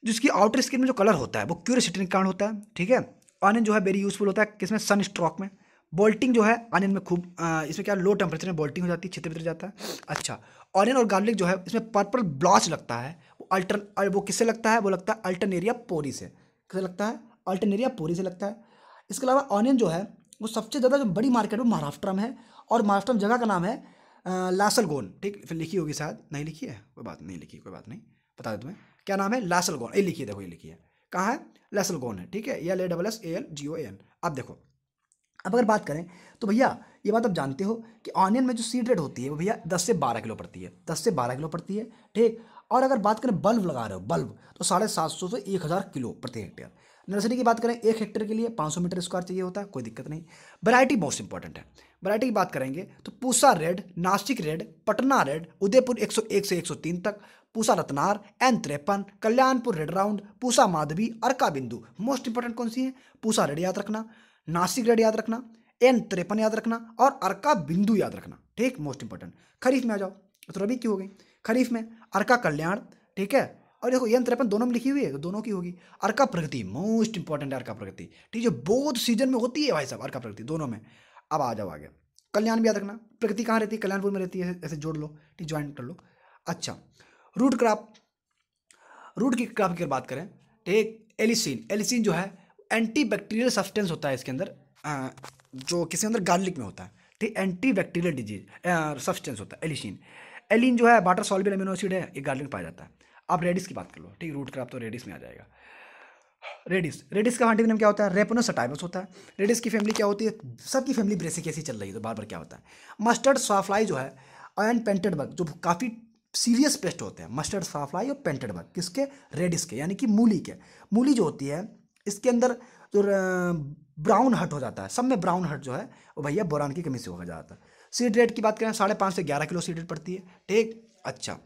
जिसकी आउटर स्किन में जो कलर होता है वो क्यूरसिटी के कारण होता है ठीक है ऑनियन जो है वेरी यूजफुल होता है किसमें सन स्ट्रॉक में बोल्टिंग जो है ऑनियन में खूब इसमें क्या लो टेम्परेचर में बोल्टिंग हो जाती है छितर बितर जाता है अच्छा ऑनियन और गार्लिक जो है इसमें पर्पल ब्लॉच लगता है वो अल्टर वो किससे लगता है वो लगता है अल्टरनेरिया पोरी से किससे लगता है अल्टरनेरिया पोरी से लगता है इसके अलावा ऑनियन जो है वो सबसे ज़्यादा जो बड़ी मार्केट वो महाराष्ट्र में है और महाराष्ट्र में जगह का नाम है लासलगोन ठीक फिर लिखी होगी शायद नहीं लिखी है कोई बात नहीं लिखी कोई बात नहीं बता दें तुम्हें क्या नाम है लासलगोन ये लिखिए देखो ये लिखिए कहाँ है लासलगोन है ठीक है L A double S A L G O N अब देखो अब अगर बात करें तो भैया ये बात आप जानते हो कि ऑनियन में जो सीड रेट होती है वो भैया दस से बारह किलो पड़ती है दस से बारह किलो पड़ती है ठीक और अगर बात करें बल्ब लगा रहे हो बल्ब तो साढ़े सात सौ से एक हज़ार किलो प्रति हेक्टेयर नर्सरी की बात करें एक हेक्टेयर के लिए पाँच सौ मीटर स्क्वायर चाहिए होता है कोई दिक्कत नहीं वैरायटी मोस्ट इंपॉर्टेंट है वैरायटी की बात करेंगे तो Pusa red Nashik red Patna red Udaipur एक सौ एक से एक सौ तीन तक पूसा रतनार एन त्रेपन Kalyanpur red round Pusa Madhavi Arka Bindu most important कौन सी है पूसा रेड याद रखना नासिक रेड याद रखना एन त्रेपन याद रखना और अर्का बिंदु याद रखना ठीक मोस्ट इंपॉर्टेंट खरीफ में आ जाओ तो रबी की हो गई खरीफ में अर्का कल्याण ठीक है और देखो एन त्रेपन दोनों में लिखी हुई है तो दोनों की होगी अर्का प्रगति मोस्ट इंपॉर्टेंट है अर्का प्रगति ठीक है बोध सीजन में होती है भाई साहब अर्का प्रगति दोनों में अब आ जाओ आगे कल्याण भी याद रखना प्रगति कहाँ रहती है कल्याणपुर में रहती है ऐसे जोड़ लो ठीक ज्वाइन कर लो अच्छा रूट क्रॉप रूट की क्रॉप की बात करें तो एक एलिसिन एलिसिन जो है एंटी बैक्टीरियल सब्सटेंस होता है इसके अंदर जो किसी अंदर गार्लिक में होता है ठीक एंटी बैक्टीरियल डिजीज सब्सटेंस होता है एलिसिन एलिन जो है वाटर सॉल्बल एमिनोसिड है ये गार्लिक में पाया जाता है आप रेडिस की बात कर लो ठीक रूट क्रॉप तो रेडिस में आ जाएगा रेडिस रेडिस का फांटिक नेम क्या होता है रेपोनोसटाइमस होता है रेडिस की फैमिली क्या होती है सबकी फैमिली ब्रेसिक ऐसी चल रही है तो बार बार क्या होता है मस्टर्ड सॉफ्लाई जो है अयन पेंटेड बग जो काफ़ी सीरियस पेस्ट होते हैं मस्टर्ड साफलाई और पेंटेड बग किसके रेडिस के यानी कि मूली के मूली जो होती है इसके अंदर जो ब्राउन हट हो जाता है सब में ब्राउन हट जो है वो भैया बोरान की कमी से हो जाता है सीड रेट की बात करें साढ़े पाँच से ग्यारह किलो सीड रेट पड़ती है ठीक अच्छा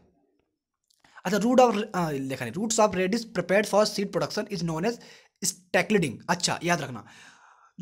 अच्छा रूट ऑफ लिखा नहीं roots of radish prepare for seed production is known as stecklings अच्छा याद रखना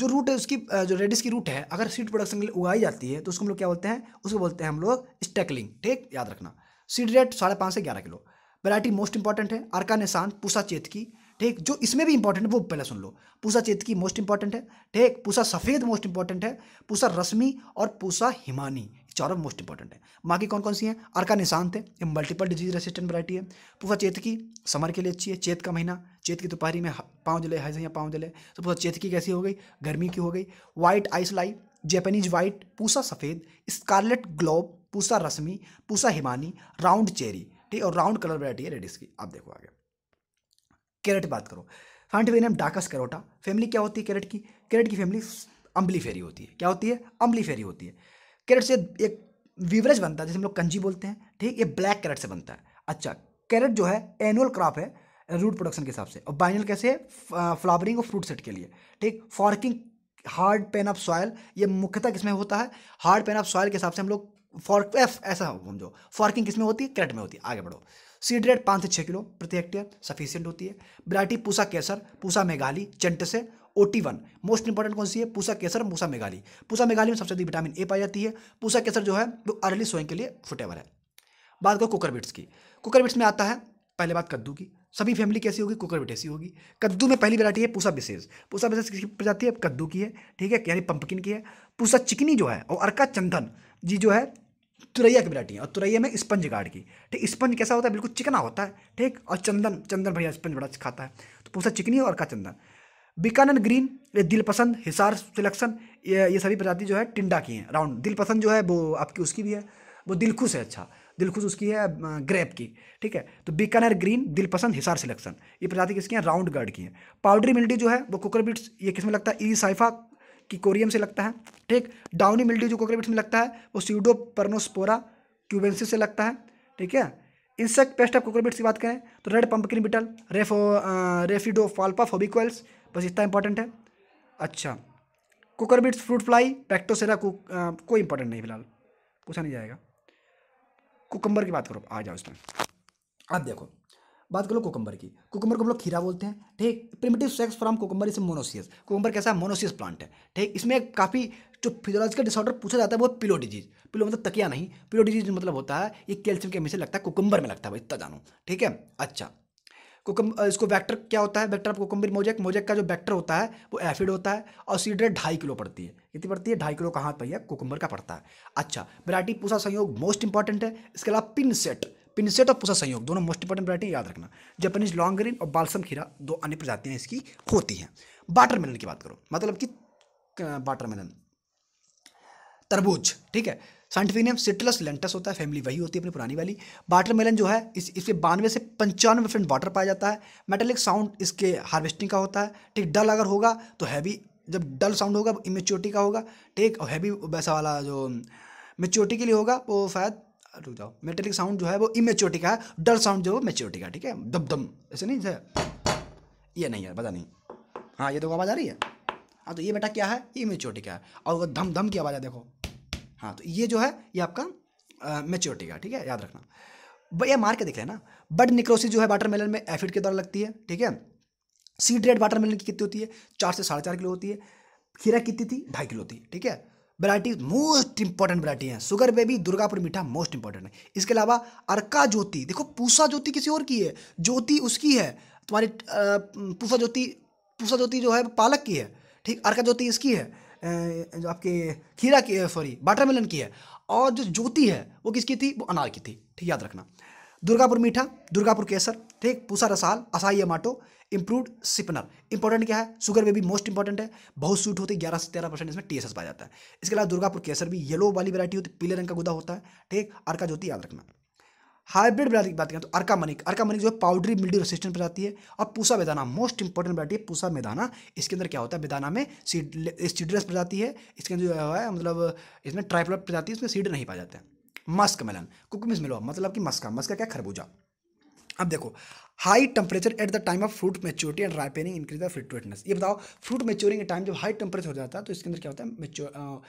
जो रूट है उसकी जो रेडिस की रूट है अगर सीड प्रोडक्शन के लिए उगाई जाती है तो उसको हम लोग क्या बोलते हैं उसको बोलते हैं हम लोग स्टैकलिंग ठीक याद रखना सीड रेट साढ़े पाँच से ग्यारह किलो वैरायटी मोस्ट इंपॉर्टेंट है अर्का निशान पूसा चेत की ठीक जो इसमें भी इंपॉर्टेंट है वो पहले सुन लो पूसा चेत की मोस्ट इंपॉर्टेंट है ठीक पूसा सफ़ेद मोस्ट इंपॉर्टेंट है पूसा रश्मि और पूसा हिमानी चारों मोस्ट इंपॉर्टेंट है बाकी कौन कौन सी हैं अर्का निशान थे ये मल्टीपल डिजीज रेसिस्टेंट वरायटी है पूसा चेत की समर के लिए अच्छी है चेत का महीना चेत की दोपहरी में पाँव जले हज या पाँव जले तो पूसा चेत की कैसी हो गई गर्मी की हो गई white icicle Japanese white Pusa Safed scarlet globe Pusa Rashmi Pusa Himani round cherry ठीक और राउंड कलर वैरायटी है रेडिस की आप देखो आगे कैरेट बात करो साइंटिफिक हाँ, नेम डाकस कैरोटा फैमिली क्या होती है कैरेट की कैरेट की फैमिली अम्बली फेरी होती है क्या होती है अम्बली फेरी होती है कैरेट से एक विवरेज बनता है जैसे हम लोग कंजी बोलते हैं ठीक ये ब्लैक कैरेट से बनता है अच्छा कैरेट जो है एनुअल क्रॉप है रूट प्रोडक्शन के हिसाब से और बाइनल कैसे फ्लावरिंग और फ्रूट सेट के लिए ठीक forking hard pan of soil ये मुख्यतः किसमें होता है हार्ड पेन ऑफ सॉयल के हिसाब से हम लोग फॉर्क एफ ऐसा समझो फॉर्किंग किस में होती है कैरेट में होती है आगे बढ़ो सीड रेट पाँच से छः किलो प्रति हेक्टेयर सफिशियंट होती है ब्राटी पूसा केसर पूसा मेघाली चंट से Ooty one most important कौन सी है पूसा केसर मूसा मेघाली पूसा मेघाली में सबसे अधिक विटामिन ए पाई जाती है पूसा केसर जो है वो अर्ली सोइंग के लिए फुटेबल है बात करो कुकर बिट्स की कुकर बीट्स में आता है पहले बात कद्दू की सभी फैमिली कैसी होगी कुकर बिटेसी होगी कद्दू में पहली वैरायटी है पूसा बिसेज पूसा बिसेज किसकी प्रजाति है कद्दू की है ठीक है यानी पंपकिन की है पूसा चिकनी जो है और अर्का चंदन जी जो है तुरैया की बराटी है और तुरैया में स्पंज गार्ड की ठीक स्पंज कैसा होता है बिल्कुल चिकना होता है ठीक और चंदन चंदन भैया स्पंज बड़ा अच्छा खाता है तो पूसा चिकनी और अर्का चंदन बीकानन ग्रीन ये दिलपसंद हिसार सिलेक्शन ये ये सभी प्रजाति जो है टिंडा की हैं राउंड दिलपसंद जो है वो आपकी उसकी भी है वो दिलखुश है अच्छा दिलखुश उसकी है ग्रेप की ठीक है तो बीकानेर ग्रीन दिलपसंद हिसार सिलेक्शन ये प्रजाति किसकी है राउंड गार्ड की है पाउडरी मिल्टी जो है वो कुकर बीट्स ये किसमें लगता है ई साइफा की कोरियम से लगता है ठीक डाउनी मिल्टी जो कुकर बीट्स में लगता है वो सीडो परनोस्पोरा क्यूबेंसिस से लगता है ठीक है इंसेक्ट पेस्ट ऑफ कुकरबिट्स की बात करें तो रेड पंपकिन बिटल रेफो रेफिडो फाल्पा फोबिक्वेल्स बस इतना इंपॉर्टेंट है अच्छा कुकरबिट्स फ्रूट फ्लाई पैक्टोसेरा कोई इंपॉर्टेंट नहीं फिलहाल पूछा नहीं जाएगा कुकम्बर की बात करो आ जाओ इसमें अब देखो बात करो कोकम्बर की कोकम्बर को हम लोग खीरा बोलते हैं ठीक प्रिमेटिव सेक्स फ्रॉम कोकम्बर इसे मोनोसियस कोकम्बर कैसा है मोनोसियस प्लांट है ठीक इसमें काफ़ी जो फिजोलॉजिकल डिसऑर्डर पूछा जाता है वो पिलो डिजीज पिलो मतलब तकिया नहीं पिलो डिजीज मतलब होता है ये कैल्शियम के से लगता है कोकम्बर में लगता है भाई इतना जानो ठीक है अच्छा कोकम इसको वैक्टर क्या होता है vector of cucumber mosaic mosaic का जो वैक्टर होता है वो एफिड होता है और सीड रेट ढाई किलो पड़ती है कितनी पड़ती है ढाई किलो का हाथ भैया कोकम्बर का पड़ता है अच्छा वैरायटी पूसा संयोग मोस्ट इंपॉर्टेंट है इसके अलावा पिन सेट पिन सेट और पूसा संयोग दोनों मोस्ट इंपॉर्टेंट वैरायटी याद रखना जापानीज लॉन्ग ग्रीन और बालसम खीरा दो अन्य प्रजातियाँ इसकी होती हैं वाटरमेलन की बात करो मतलब कि वाटरमेलन तरबूज ठीक है साइंटिफिक नेम लेंटस होता है फैमिली वही होती है अपनी पुरानी वाली वाटरमेलन जो है इस इसके बानवे से पंचानवे परसेंट वाटर पाया जाता है मेटेलिक साउंड इसके हार्वेस्टिंग का होता है ठीक डल अगर होगा तो हैवी जब डल साउंड होगा इमेच्योरिटी का होगा ठीक और हैवी वैसा वाला जो मेच्योरिटी के लिए होगा वो शायद रुक जाओ मेटेलिक साउंड जो है वो इमेच्योरिटी का है डल साउंड जो है मेच्योरिटी का ठीक है दम दम ऐसे नहीं है ये नहीं है पता नहीं हाँ ये तो आवाज़ आ रही है हाँ तो ये बेटा क्या है ये इमेच्योरिटी का है और धम धम की आवाज़ है देखो हाँ तो ये जो है ये आपका मेच्योरिटी का ठीक है याद रखना ये मार के देख लेना बड निक्रोसिस जो है वाटरमेलन में एफिड के द्वारा लगती है ठीक है सीड रेड वाटरमेलन की कितनी होती है चार से साढ़े चार किलो होती है खीरा कितनी थी ढाई किलो थी ठीक है वरायटी मोस्ट इंपॉर्टेंट वरायटी है sugar baby Durgapur Meetha most important है इसके अलावा अर्का ज्योति देखो पूसा ज्योति किसी और की है ज्योति उसकी है तुम्हारी पूसा ज्योति पूसा ज्योति जो है पालक की है ठीक अर्का ज्योति इसकी है जो आपके खीरा की सॉरी वाटरमेलन की है और जो ज्योति है वो किसकी थी वो अनार की थी ठीक याद रखना दुर्गापुर मीठा दुर्गापुर केसर ठीक Pusa Rasal Asahi Yamato improve shipper important क्या है शुगर बेबी मोस्ट इंपॉर्टेंट है बहुत सूट होती है ग्यारह से तेरह परसेंट इसमें एस पाया जाता है इसके अलावा दुर्गापुर केसर भी येलो वाली वैरायटी होती है पीले रंग का गुदा होता है ठीक अर्का ज्योति याद रखना हाइब्रिड वैरायटी की बात करें तो अर्का मनिक अर्का मनिक जो है पाउडरी मिल्डी रेसिस्टेंट प्रजाति है और पूसा बेदाना मोस्ट इंपॉर्टेंट वैरायटी है पूसा मेदाना इसके अंदर क्या होता है बेदाना में सीड सीडलेस प्रजाति है इसके अंदर जो है मतलब इसमें ट्राइपलॉट प्रजाति है इसमें सीड नहीं पाए जाते हैं मस्क मेलन कुकमिस मिलो मतलब कि मस्का मस्का क्या खरबूजा अब देखो high temperature at the time of fruit maturity and ripening increase the fruit wetness ये बताओ फ्रूट मेच्योरिंग के टाइम जब हाई टेम्परेचर हो जाता है तो इसके अंदर क्या होता है मेच्योर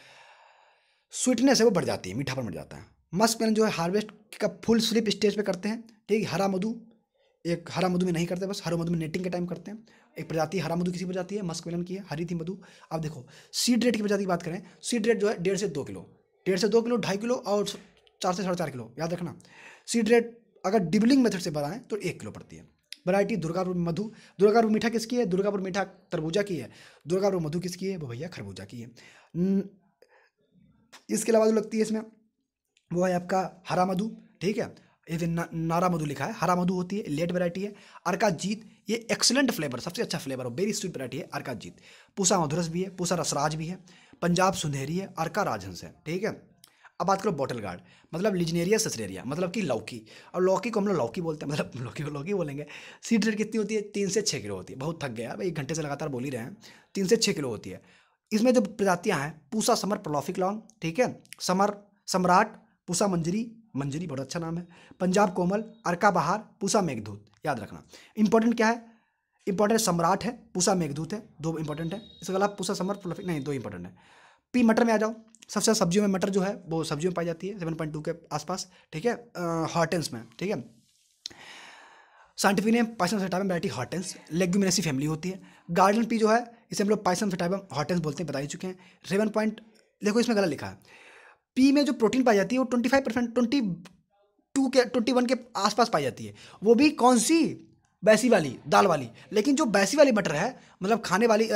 स्वीटनेस है वो बढ़ जाती है मीठापन बढ़ जाता है मस्क मेलन जो है हार्वेस्ट का फुल स्लिप स्टेज पे करते हैं ठीक है हरा मधु एक हरा मधु में नहीं करते बस हरा मधु में नेटिंग के टाइम करते हैं एक प्रजाति हरा मधु किसी प्रजाति है मस्क मेलन की है हरी थी मधु अब देखो सीड रेट की प्रजाति की बात करें सीड रेट जो है डेढ़ से दो किलो डेढ़ से दो किलो ढाई किलो और चार से साढ़े चार किलो याद रखना सीड रेट अगर डिबलिंग मेथड से बनाएं तो एक किलो पड़ती है वरायटी दुर्गापुर मधु दुर्गापुर मीठा किसकी है दुर्गापुर मीठा तरबूजा की है दुर्गापुर मधु किसकी है वो भैया खरबूजा की है इसके अलावा जो लगती है इसमें वो है आपका हरा मधु ठीक है ये ना, नारा मधु लिखा है हरा मधु होती है लेट वैरायटी है अर्का जीत ये एक्सलेंट फ्लेवर सबसे अच्छा फ्लेवर हो वेरी स्वीट वैरायटी है अर्काजीत जीत पूसा मधुरस भी है पूसा रसराज भी है पंजाब सुंदेरी है अर्का राजहंस है ठीक है अब बात करो बॉटल गार्ड मतलब लिजनेरिया ससरेरिया मतलब कि लौकी और लौकी को हम लोग लौकी बोलते हैं मतलब लौकी को लौकी बोलेंगे सीड रेट कितनी होती है तीन से छः किलो होती है बहुत थक गया अब एक घंटे से लगातार बोल ही रहे हैं तीन से छः किलो होती है इसमें जो प्रजातियाँ हैं पूसा समर प्रोलॉफिक लॉन्ग ठीक है समर सम्राट पूसा मंजरी मंजरी बहुत अच्छा नाम है पंजाब कोमल अर्का बहार पूसा मेघदूत याद रखना इंपॉर्टेंट क्या है इंपॉर्टेंट सम्राट है पूसा मेघदूत है दो इंपॉर्टेंट है इसके अलावा पूसा समर प्लफिक नहीं दो इंपॉर्टेंट है पी मटर में आ जाओ सबसे ज़्यादा सब्जियों में मटर जो है वो सब्जियों में पाई जाती है सेवन पॉइंट टू के आसपास ठीक है हॉटेंस में ठीक है scientific name Pisum sativum variety hortense Leguminosae family होती है गार्डन पी जो है इसे हम लोग पाइसम सटाबम हॉटेंस बोलते हैं बता ही चुके हैं सेवन पॉइंट देखो इसमें गलत लिखा है पी में जो प्रोटीन पाई जाती है वो twenty five percent twenty two के ट्वेंटी वन के आसपास पाई जाती है वो भी कौन सी बैसी वाली दाल वाली लेकिन जो बैसी वाली मटर है मतलब खाने वाली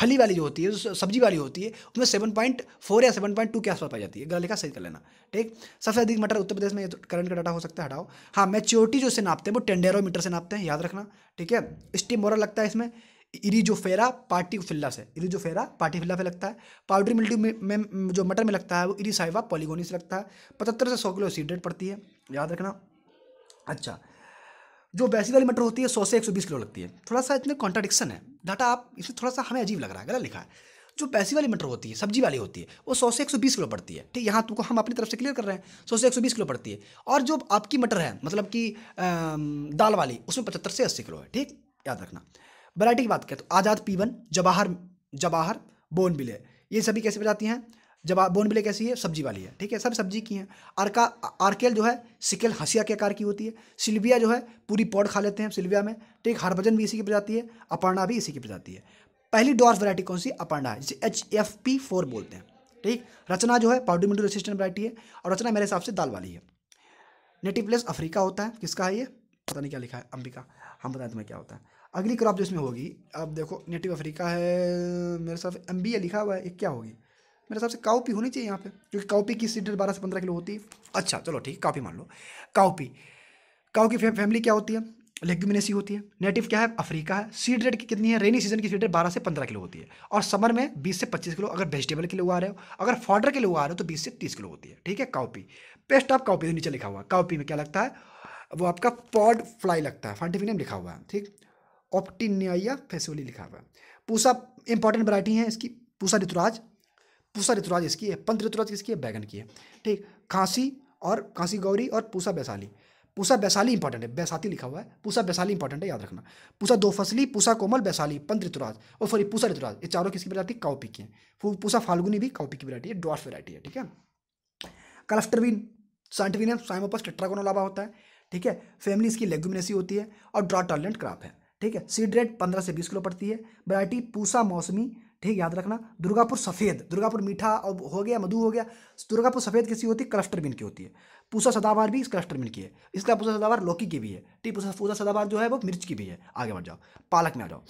फली वाली जो होती है जो सब्जी वाली होती है उसमें सेवन पॉइंट फोर या सेवन पॉइंट टू के आसपास पाई जाती है गला लिखा सही कर लेना ठीक सबसे अधिक मटर उत्तर प्रदेश में करंट तो का डाटा हो सकता है हटाओ हाँ मैच्योरिटी जो से नापते हैं वो टेंडेरोमीटर से नापते हैं याद रखना ठीक है स्टीम मोरल लगता है इसमें इरिजोफेरा पार्टिफिल्ला से पार्टी फिल्ला पे लगता है पाउडरी मिल्टी में, में जो मटर में लगता है वो इरिसाइवा पॉलीगोनी से लगता है पचहत्तर से सौ किलो सीडेट पड़ती है याद रखना अच्छा जो वैसी वाली मटर होती है सौ से एक सौ बीस किलो लगती है थोड़ा सा इतने कॉन्ट्राडिक्शन है डाटा आप इसमें थोड़ा सा हमें अजीब लग रहा है गलत लिखा है जो पैसी वाली मटर होती है सब्जी वाली होती है वो सौ से एक सौ बीस किलो पड़ती है ठीक यहाँ तुमको हम अपनी तरफ से क्लियर कर रहे हैं सौ से एक सौ बीस किलो पड़ती है और जो आपकी मटर है मतलब कि दाल वाली उसमें पचहत्तर से अस्सी किलो है ठीक याद रखना वराइटी की बात करें तो Azad P one Jawahar Jawahar Bonneville ये सभी कैसे बजाती हैं जब बोन बिले कैसी है सब्जी वाली है ठीक है सब सब्जी की हैं आरका आरकेल जो है सिकेल हसिया के आकार की होती है सिल्विया जो है पूरी पौड खा लेते हैं सिल्विया में ठीक हरभजन भी इसी की प्रजाति है अपर्णा भी इसी की प्रजाति है पहली डॉर्स वैरायटी कौन सी अपर्णा है जिसे एच एफ पी फोर बोलते हैं ठीक रचना जो है पाउडर मिंडो रेसिस्टेंट वैरायटी है और रचना मेरे हिसाब से दाल वाली है नेटिव प्लेस अफ्रीका होता है किसका है ये पता नहीं क्या लिखा है अंबिका हम बताएं तुम्हें क्या होता है अगली क्रॉप जो इसमें होगी अब देखो नेटिव अफ्रीका है मेरे हिसाब से एम लिखा हुआ है ये क्या होगी मेरे हिसाब से काउपी होनी चाहिए यहाँ पे क्योंकि काउपी की सीडर बारह से पंद्रह किलो होती है अच्छा चलो ठीक काफी मान लो काउपी काउ की फैमिली क्या होती है लेग्यूमिनेसी होती है नेटिव क्या है अफ्रीका है सीड रेट की कितनी है रेनी सीजन की सीड रेट बारह से पंद्रह किलो होती है और समर में बीस से पच्चीस किलो अगर वेजिटेबल के लिए उगा रहे हो अगर फॉर्डर के लिए उगा रहे हो तो बीस से तीस किलो होती है ठीक है काउपी पेस्ट ऑफ काउपी नीचे लिखा हुआ काउपी में क्या लगता है वो आपका पॉड फ्लाई लगता है नेम लिखा हुआ है ठीक ऑप्टिनिया फेसोली लिखा हुआ है पूसा इंपॉर्टेंट वरायटी है इसकी पूसा ऋतुराज पूसा ऋतुराज इसकी है पंत ऋतुराज किसकी है बैगन की है ठीक खांसी और खांसी गौरी और पूसा बैसाली पूसा बैसाली इंपॉर्टेंट है बैसाती लिखा हुआ है पूसा बैसाली इंपॉर्टेंट है याद रखना पूसा दो फसली पूसा कोमल बैसाली पंत ऋतुराज और सॉरी पूसा ऋतुराज ये चारों किसकी वरायटी काउपी की है पूसा फाल्गुनी भी काउपी की वरायटी है डॉर्फ वरायटी है ठीक है कलफ्टरविन साइंटवीन है साइमोपस टेट्राकोनोलाबा होता है ठीक है फैमिली इसकी लेग्यूमिनेसी होती है और ड्रॉट टॉलेंट क्राप है ठीक है सीड रेट पंद्रह से बीस किलो पड़ती है वैरायटी पूसा मौसमी ठीक याद रखना दुर्गापुर सफ़ेद दुर्गापुर मीठा अब हो गया मधु हो गया दुर्गापुर सफ़ेद किसी होती है क्लस्टर बिन की होती है पूसा सदाबार भी इस क्लस्टर बिन की है इसका पूसा सदाबार लौकी की भी है ठीक पूसा पूसा सदाबार जो है वो मिर्च की भी है आगे बढ़ जाओ पालक में आ जाओ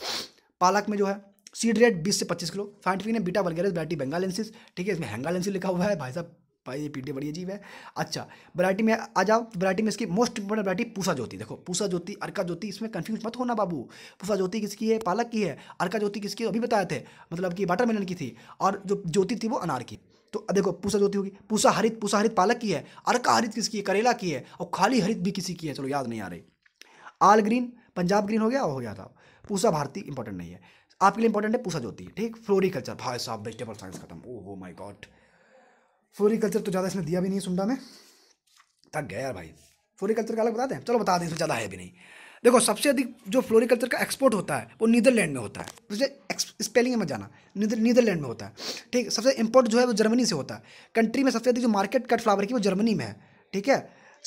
पालक में जो है सीड रेट बीस से पच्चीस किलो साइंटिफिक ने बीटा बल्गेरियस बैटी बंगालेंसिस ठीक है इसमें हेंगालेंसिस लिखा हुआ है भाई साहब भाई ये पीटी बड़ी अजीब है अच्छा वरायटी में आ जाओ वरायटी में इसकी most important variety Pusa Jyoti देखो पूसा ज्योति अर्का ज्योति इसमें कन्फ्यूज मत होना बाबू पूसा ज्योति किसकी है पालक की है अर्का ज्योति किसकी अभी बताए थे मतलब कि वाटरमेलन की थी और जो ज्योति थी वो अनार की तो देखो पूसा ज्योति होगी पूसा हरित पूसा हरित पालक की है अर्का हरित किसकी है करेला की है और खाली हरित भी किसी की है चलो याद नहीं आ रही आल ग्रीन पंजाब ग्रीन हो गया और हो गया था पूसा भारती इंपॉर्टेंट नहीं है आपके लिए इंपॉर्टेंट है पूसा ज्योति ठीक फ्लोरिकल्चर भाई साहब वेजिटेबल साइंस खत्म ओ हो माई गॉड फ्लोरिकल्चर तो ज़्यादा इसने दिया भी नहीं सुंडा में थक गया यार भाई फ्लोरिकल्चर का अलग बताते हैं चलो बता दें इसमें ज़्यादा है भी नहीं देखो सबसे अधिक जो फ्लोरिकल्चर का एक्सपोर्ट होता है वो नीदरलैंड में होता है मुझे स्पेलिंग में जाना नीदरलैंड में होता है ठीक सबसे इम्पोर्ट जो है वो जर्मनी से होता है कंट्री में सबसे अधिक जो मार्केट कट फ्लावर की वो जर्मनी में है ठीक है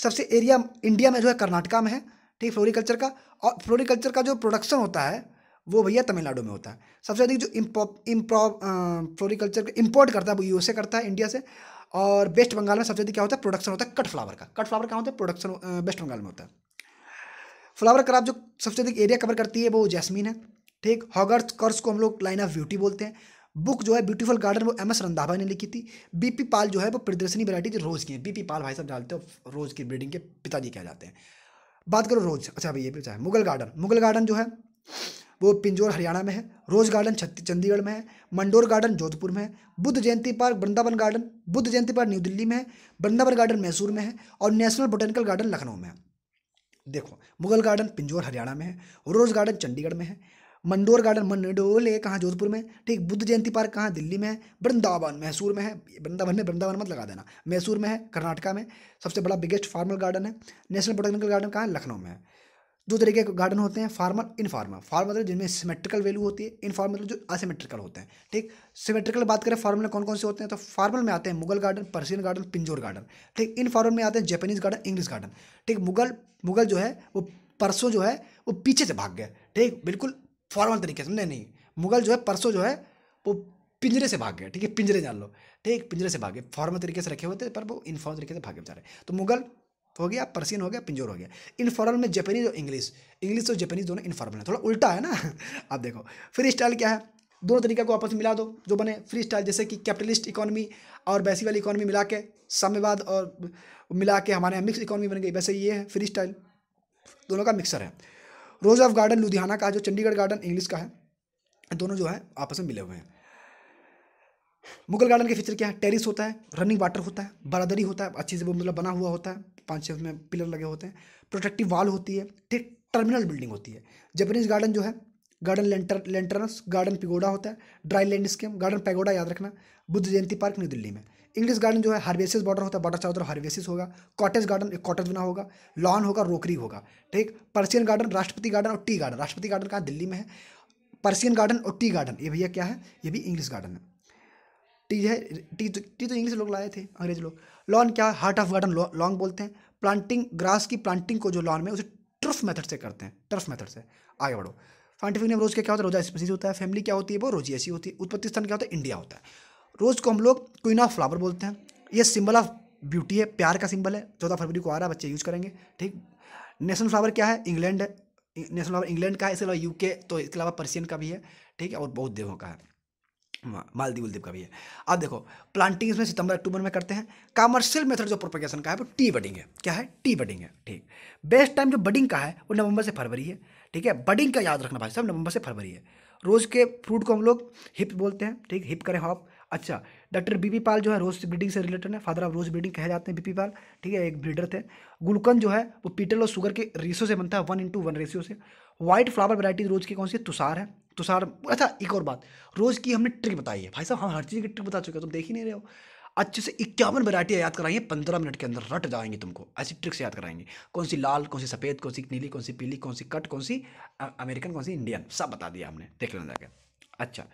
सबसे एरिया इंडिया में जो है कर्नाटका में है ठीक फ्लोरिकल्चर का और फ्लोरिकल्चर का जो प्रोडक्शन होता है वो भैया तमिलनाडु में होता है सबसे अधिक जो इम्पो इम्प्रॉ फ्लोरिकल्चर का इम्पोर्ट करता है वो यूएसए करता है इंडिया से और वेस्ट बंगाल में सबसे ज़्यादा क्या होता है प्रोडक्शन होता है कट फ्लावर का कट फ्लावर क्या होता है प्रोडक्शन वेस्ट बंगाल में होता है फ्लावर क्राफ्ट जो सबसे अधिक एरिया कवर करती है वो जैस्मीन है ठीक हॉगर्थ कर्स को हम लोग लाइन ऑफ ब्यूटी बोलते हैं बुक जो है ब्यूटीफुल गार्डन वो एम एस रंधावा ने लिखी थी बीपी पाल जो है वो प्रदर्शनी वैरायटी रोज़ की है बीपी पाल भाई साहब डालते हो रोज़ की ब्रीडिंग के पिताजी कह जाते हैं बात करो रोज अच्छा भैया मुगल गार्डन मुगल गार्डन जो है वो पिंजौर हरियाणा में है रोज गार्डन चंडीगढ़ में है मंडोर गार्डन जोधपुर में है Buddha Jayanti park Vrindavan garden Buddha Jayanti park New Delhi में है वृंदावन गार्डन मैसूर में है और नेशनल बोटेनिकल गार्डन लखनऊ में है देखो मुगल गार्डन पिंजौर हरियाणा में है रोज गार्डन चंडीगढ़ में है मंडोर गार्डन मंडोले कहाँ जोधपुर में ठीक बुद्ध जयंती पार्क कहाँ दिल्ली में है वृंदावन मैसूर में है वृंदावन में वृंदावन मत लगा देना मैसूर में है कर्नाटका में सबसे बड़ा बिगेस्ट फार्मल गार्डन है नेशनल बोटेनिकल गार्डन कहाँ लखनऊ में है दो तरीके के गार्डन होते हैं फार्मल इनफार्मल फार्मल मतलब जिनमें सिमेट्रिकल वैल्यू होती है इनफार्मल मतलब जो असिमेट्रिकल होते हैं ठीक सिमेट्रिकल बात करें में कौन कौन से होते हैं तो फार्मल में आते हैं Mughal garden Persian garden Pinjore garden ठीक इनफार्मल में आते हैं जैपनीज गार्डन इंग्लिश गार्डन ठीक मुगल मुगल जो है वो परसों जो है वो पीछे से भाग गए ठीक बिल्कुल फॉर्मल तरीके से नहीं नहीं मुगल जो है परसों जो है वो पिंजरे से भाग गए ठीक है पिंजरे जान लो ठीक पिंजरे से भागे फॉर्मल तरीके से रखे हुए थे पर वो इनफॉर्मल तरीके से भागे बेचारे तो मुगल तो हो गया पर्सियन हो गया पिंजोर हो गया इनफॉर्मल में जपनीज और इंग्लिश इंग्लिश और जपनीज़ दोनों इनफॉर्मल है थोड़ा उल्टा है ना आप देखो फ्री स्टाइल क्या है दोनों तरीका को आपस में मिला दो जो बने फ्री स्टाइल जैसे कि कैपिटलिस्ट इकोनॉमी और वैसी वाली इकोनॉमी मिला के साम्यवाद और मिला के हमारे यहाँ मिक्स इकोनॉमी बन गई वैसे ये है फ्री स्टाइल दोनों का मिक्सर है रोज ऑफ गार्डन लुधियाना का जो चंडीगढ़ गार्डन इंग्लिश का है दोनों जो है आपस में मिले हुए हैं मुगल गार्डन के फीचर क्या है टेरिस होता है रनिंग वाटर होता है बरादरी होता है अच्छी से मतलब बना हुआ होता है पाँच छः में पिलर लगे होते हैं प्रोटेक्टिव वाल होती है ठीक टर्मिनल बिल्डिंग होती है जैपनीज गार्डन जो है गार्डन लेंटर लेंटरनस गार्डन पिगोडा होता है dry landscape garden pagoda याद रखना बुद्ध जयंती पार्क न्यू दिल्ली में इंग्लिश गार्डन जो है हार्वेसिस बॉर्डर होता है बॉर्डर चारों तरफ हार्वेसिस होगा कॉटेज गार्डन एक कॉटेज बना होगा लॉन होगा रोकरी होगा ठीक पर्सियन गार्डन राष्ट्रपति गार्डन और टी गार्डन राष्ट्रपति गार्डन कहाँ दिल्ली में है पर्सियन गार्डन और टी गार्डन ये भैया क्या है ये भी इंग्लिश गार्डन है टी है टी तो टी तो इंग्लिश लोग लाए थे अंग्रेज लोग लॉन क्या हार्ट ऑफ गार्डन लॉन्ग बोलते हैं प्लांटिंग ग्रास की प्लांटिंग को जो लॉन में उसे ट्रफ मेथड से करते हैं ट्रफ मेथड से आगे बढ़ो साइंटिफिक नेम रोज के क्या होता है रोजा स्पीसीज होता है फैमिली क्या होती है वो रोजी ऐसी होती है उत्पत्ति स्थान क्या होता है इंडिया होता है रोज को हम लोग क्वीन ऑफ फ्लावर बोलते हैं ये सिंबल ऑफ ब्यूटी है प्यार का सिंबल है चौदह फरवरी को आ रहा है बच्चे यूज करेंगे ठीक नेशनल फ्लावर क्या है इंग्लैंड है नेशनल फ्लावर इंग्लैंड का है इसके अलावा यूके तो इसके अलावा पर्सियन का भी है ठीक है और बहुत देवों का है मालदीव उलदीप का भी है अब देखो प्लांटिंग इसमें सितंबर अक्टूबर में करते हैं कॉमर्शियल मेथड जो प्रोपोगेशन का है वो टी बडिंग है क्या है टी बडिंग है ठीक बेस्ट टाइम जो बडिंग का है वो नवंबर से फरवरी है ठीक है बडिंग का याद रखना भाई साहब नवंबर से फरवरी है रोज़ के फ्रूट को हम लोग हिप बोलते हैं ठीक हिप करें हॉप अच्छा डॉक्टर बी पी पाल जो है रोज ब्रीडिंग से रिलेटेड है फादर ऑफ रोज ब्रीडिंग कहे जाते हैं बी पी पाल ठीक है एक ब्रीडर थे गुलकन जो है वो पीटल और शुगर के रेशियो से बनता है वन इंटू वन रेशियो से व्हाइट फ्लावर वैरायटी रोज की कौन सी तुषार है तुषार तो अच्छा एक और बात रोज़ की हमने ट्रिक बताई है भाई साहब हम हर चीज़ की ट्रिक बता चुके हैं तुम देख ही नहीं रहे हो अच्छे से इक्यावन वैरायटी याद कराइए पंद्रह मिनट के अंदर रट जाएंगे तुमको ऐसी ट्रिक्स याद कराएंगे कौन सी लाल कौन सी सफ़ेद कौन सी नीली कौन सी पीली कौन सी कट कौन सी अमेरिकन कौन सी इंडियन सब बता दिया हमने देख लेना जाकर अच्छा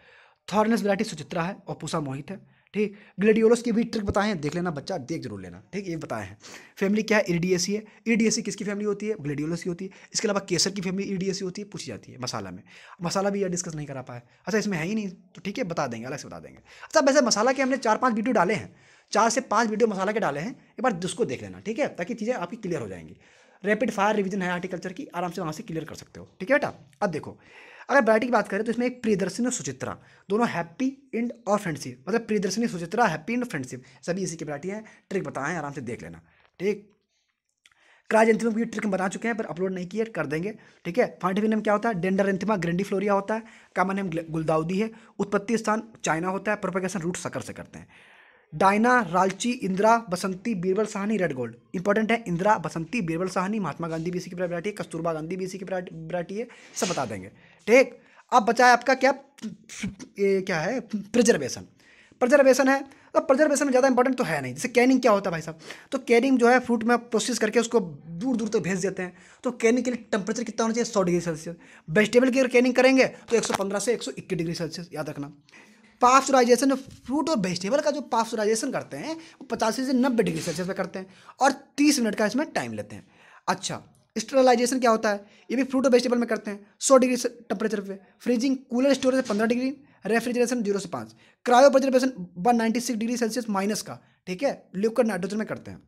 थॉर्नेस वैरायटी सुचित्रा है और पूसा मोहित है ठीक ग्लेडियोलस की भी ट्रिक बताए हैं देख लेना बच्चा देख जरूर लेना ठीक ये बताए हैं फैमिली क्या है इरीडीएसी है इरीडीएसी किसकी फैमिली होती है ग्लेडियोलस की होती है इसके अलावा केसर की फैमिली इरीडीएसी होती है पूछी जाती है मसाला में मसाला भी यह डिस्कस नहीं करा पाए अच्छा इसमें है ही नहीं तो ठीक है बता देंगे अलग से बता देंगे अच्छा वैसे मसाला के हमने चार पाँच वीडियो डाले हैं चार से पाँच वीडियो मसाला के डाले हैं एक बार उसको देख लेना ठीक है ताकि चीज़ें आपकी क्लियर हो जाएंगी रैपिड फायर रिविजन है आर्टिकल्चर की आराम से वहाँ से क्लियर कर सकते हो ठीक है बेटा अब देखो अगर बायोटिक की बात करें तो इसमें एक प्रियदर्शनी और सुचित्रा दोनों हैप्पी इंड और फ्रेंडशिप मतलब प्रियदर्शनी सुचित्रा हैप्पी इंड फ्रेंडशिप सभी इसी की बायोटिक है ट्रिक बताएं आराम से देख लेना ठीक क्राज एंथिमा की ट्रिक बना चुके हैं पर अपलोड नहीं किए कर देंगे ठीक है फाइंटिफिक नेम क्या होता है डेंडर एंथिमा ग्रेंडी फ्लोरिया होता है कामन नेम गुलदाउदी है उत्पत्ति स्थान चाइना होता है प्रोपेगेशन रूट सकर से करते हैं डायना रालची Indira Basanti Birbal Sahni red gold important है इंदिरा बसंती बीरबल साहनी महात्मा गांधी भी इसी की बराटी है कस्तूरबा गांधी भी इसी की बराटी है सब बता देंगे ठीक अब बचा है आपका क्या ये क्या है प्रिजर्वेशन प्रिजर्वेशन है अब प्रिजर्वेशन में ज़्यादा इंपॉर्टेंट तो है नहीं जैसे कैनिंग क्या होता है भाई साहब तो कैनिंग जो है फ्रूट में प्रोसेस करके उसको दूर दूर तक तो भेज देते हैं तो कैनिंग के लिए टेम्परेचर कितना होना चाहिए सौ डिग्री सेल्सियस वेजिटेबल की अगर कैनिंग करेंगे तो एक से एक डिग्री सेल्सियस याद रखना पास्चुराइजेशन फ्रूट और वेजिटेबल का जो पास्चुराइजेशन करते हैं वो पचासी से नब्बे डिग्री सेल्सियस पर करते हैं और तीस मिनट का इसमें टाइम लेते हैं अच्छा स्टरलाइजेशन क्या होता है ये भी फ्रूट और वेजिटेबल में करते हैं सौ डिग्री टेम्परेचर पे फ्रीजिंग कूलर स्टोरेज पंद्रह डिग्री रेफ्रिजरेशन जीरो से पाँच cryopreservation one ninety six degree Celsius minus का ठीक है लिक्विड नाइट्रोजन में करते हैं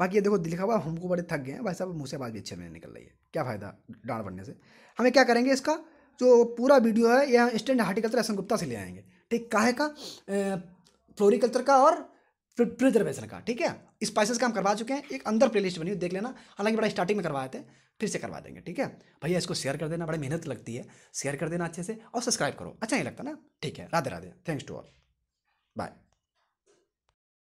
बाकी ये देखो लिखा हुआ हमको बड़े थक गए हैं भाई साहब मुझसे बात भी अच्छे में निकल रही है क्या फ़ायदा डांड बढ़ने से हमें क्या करेंगे इसका जो पूरा वीडियो है यह स्टैंड हार्टिकल्चर एस गुप्ता से ले आएंगे ठीक काहे का फ्लोरिकल्चर का और प्रिजर्वेशन का ठीक है स्पाइसेस का हम करवा चुके हैं एक अंदर प्लेलिस्ट बनी हुई देख लेना हालांकि बड़ा स्टार्टिंग में करवाए थे फिर से करवा देंगे ठीक है भैया इसको शेयर कर देना बड़ी मेहनत लगती है शेयर कर देना अच्छे से और सब्सक्राइब करो अच्छा नहीं लगता ना ठीक है Radhe Radhe thanks to all bye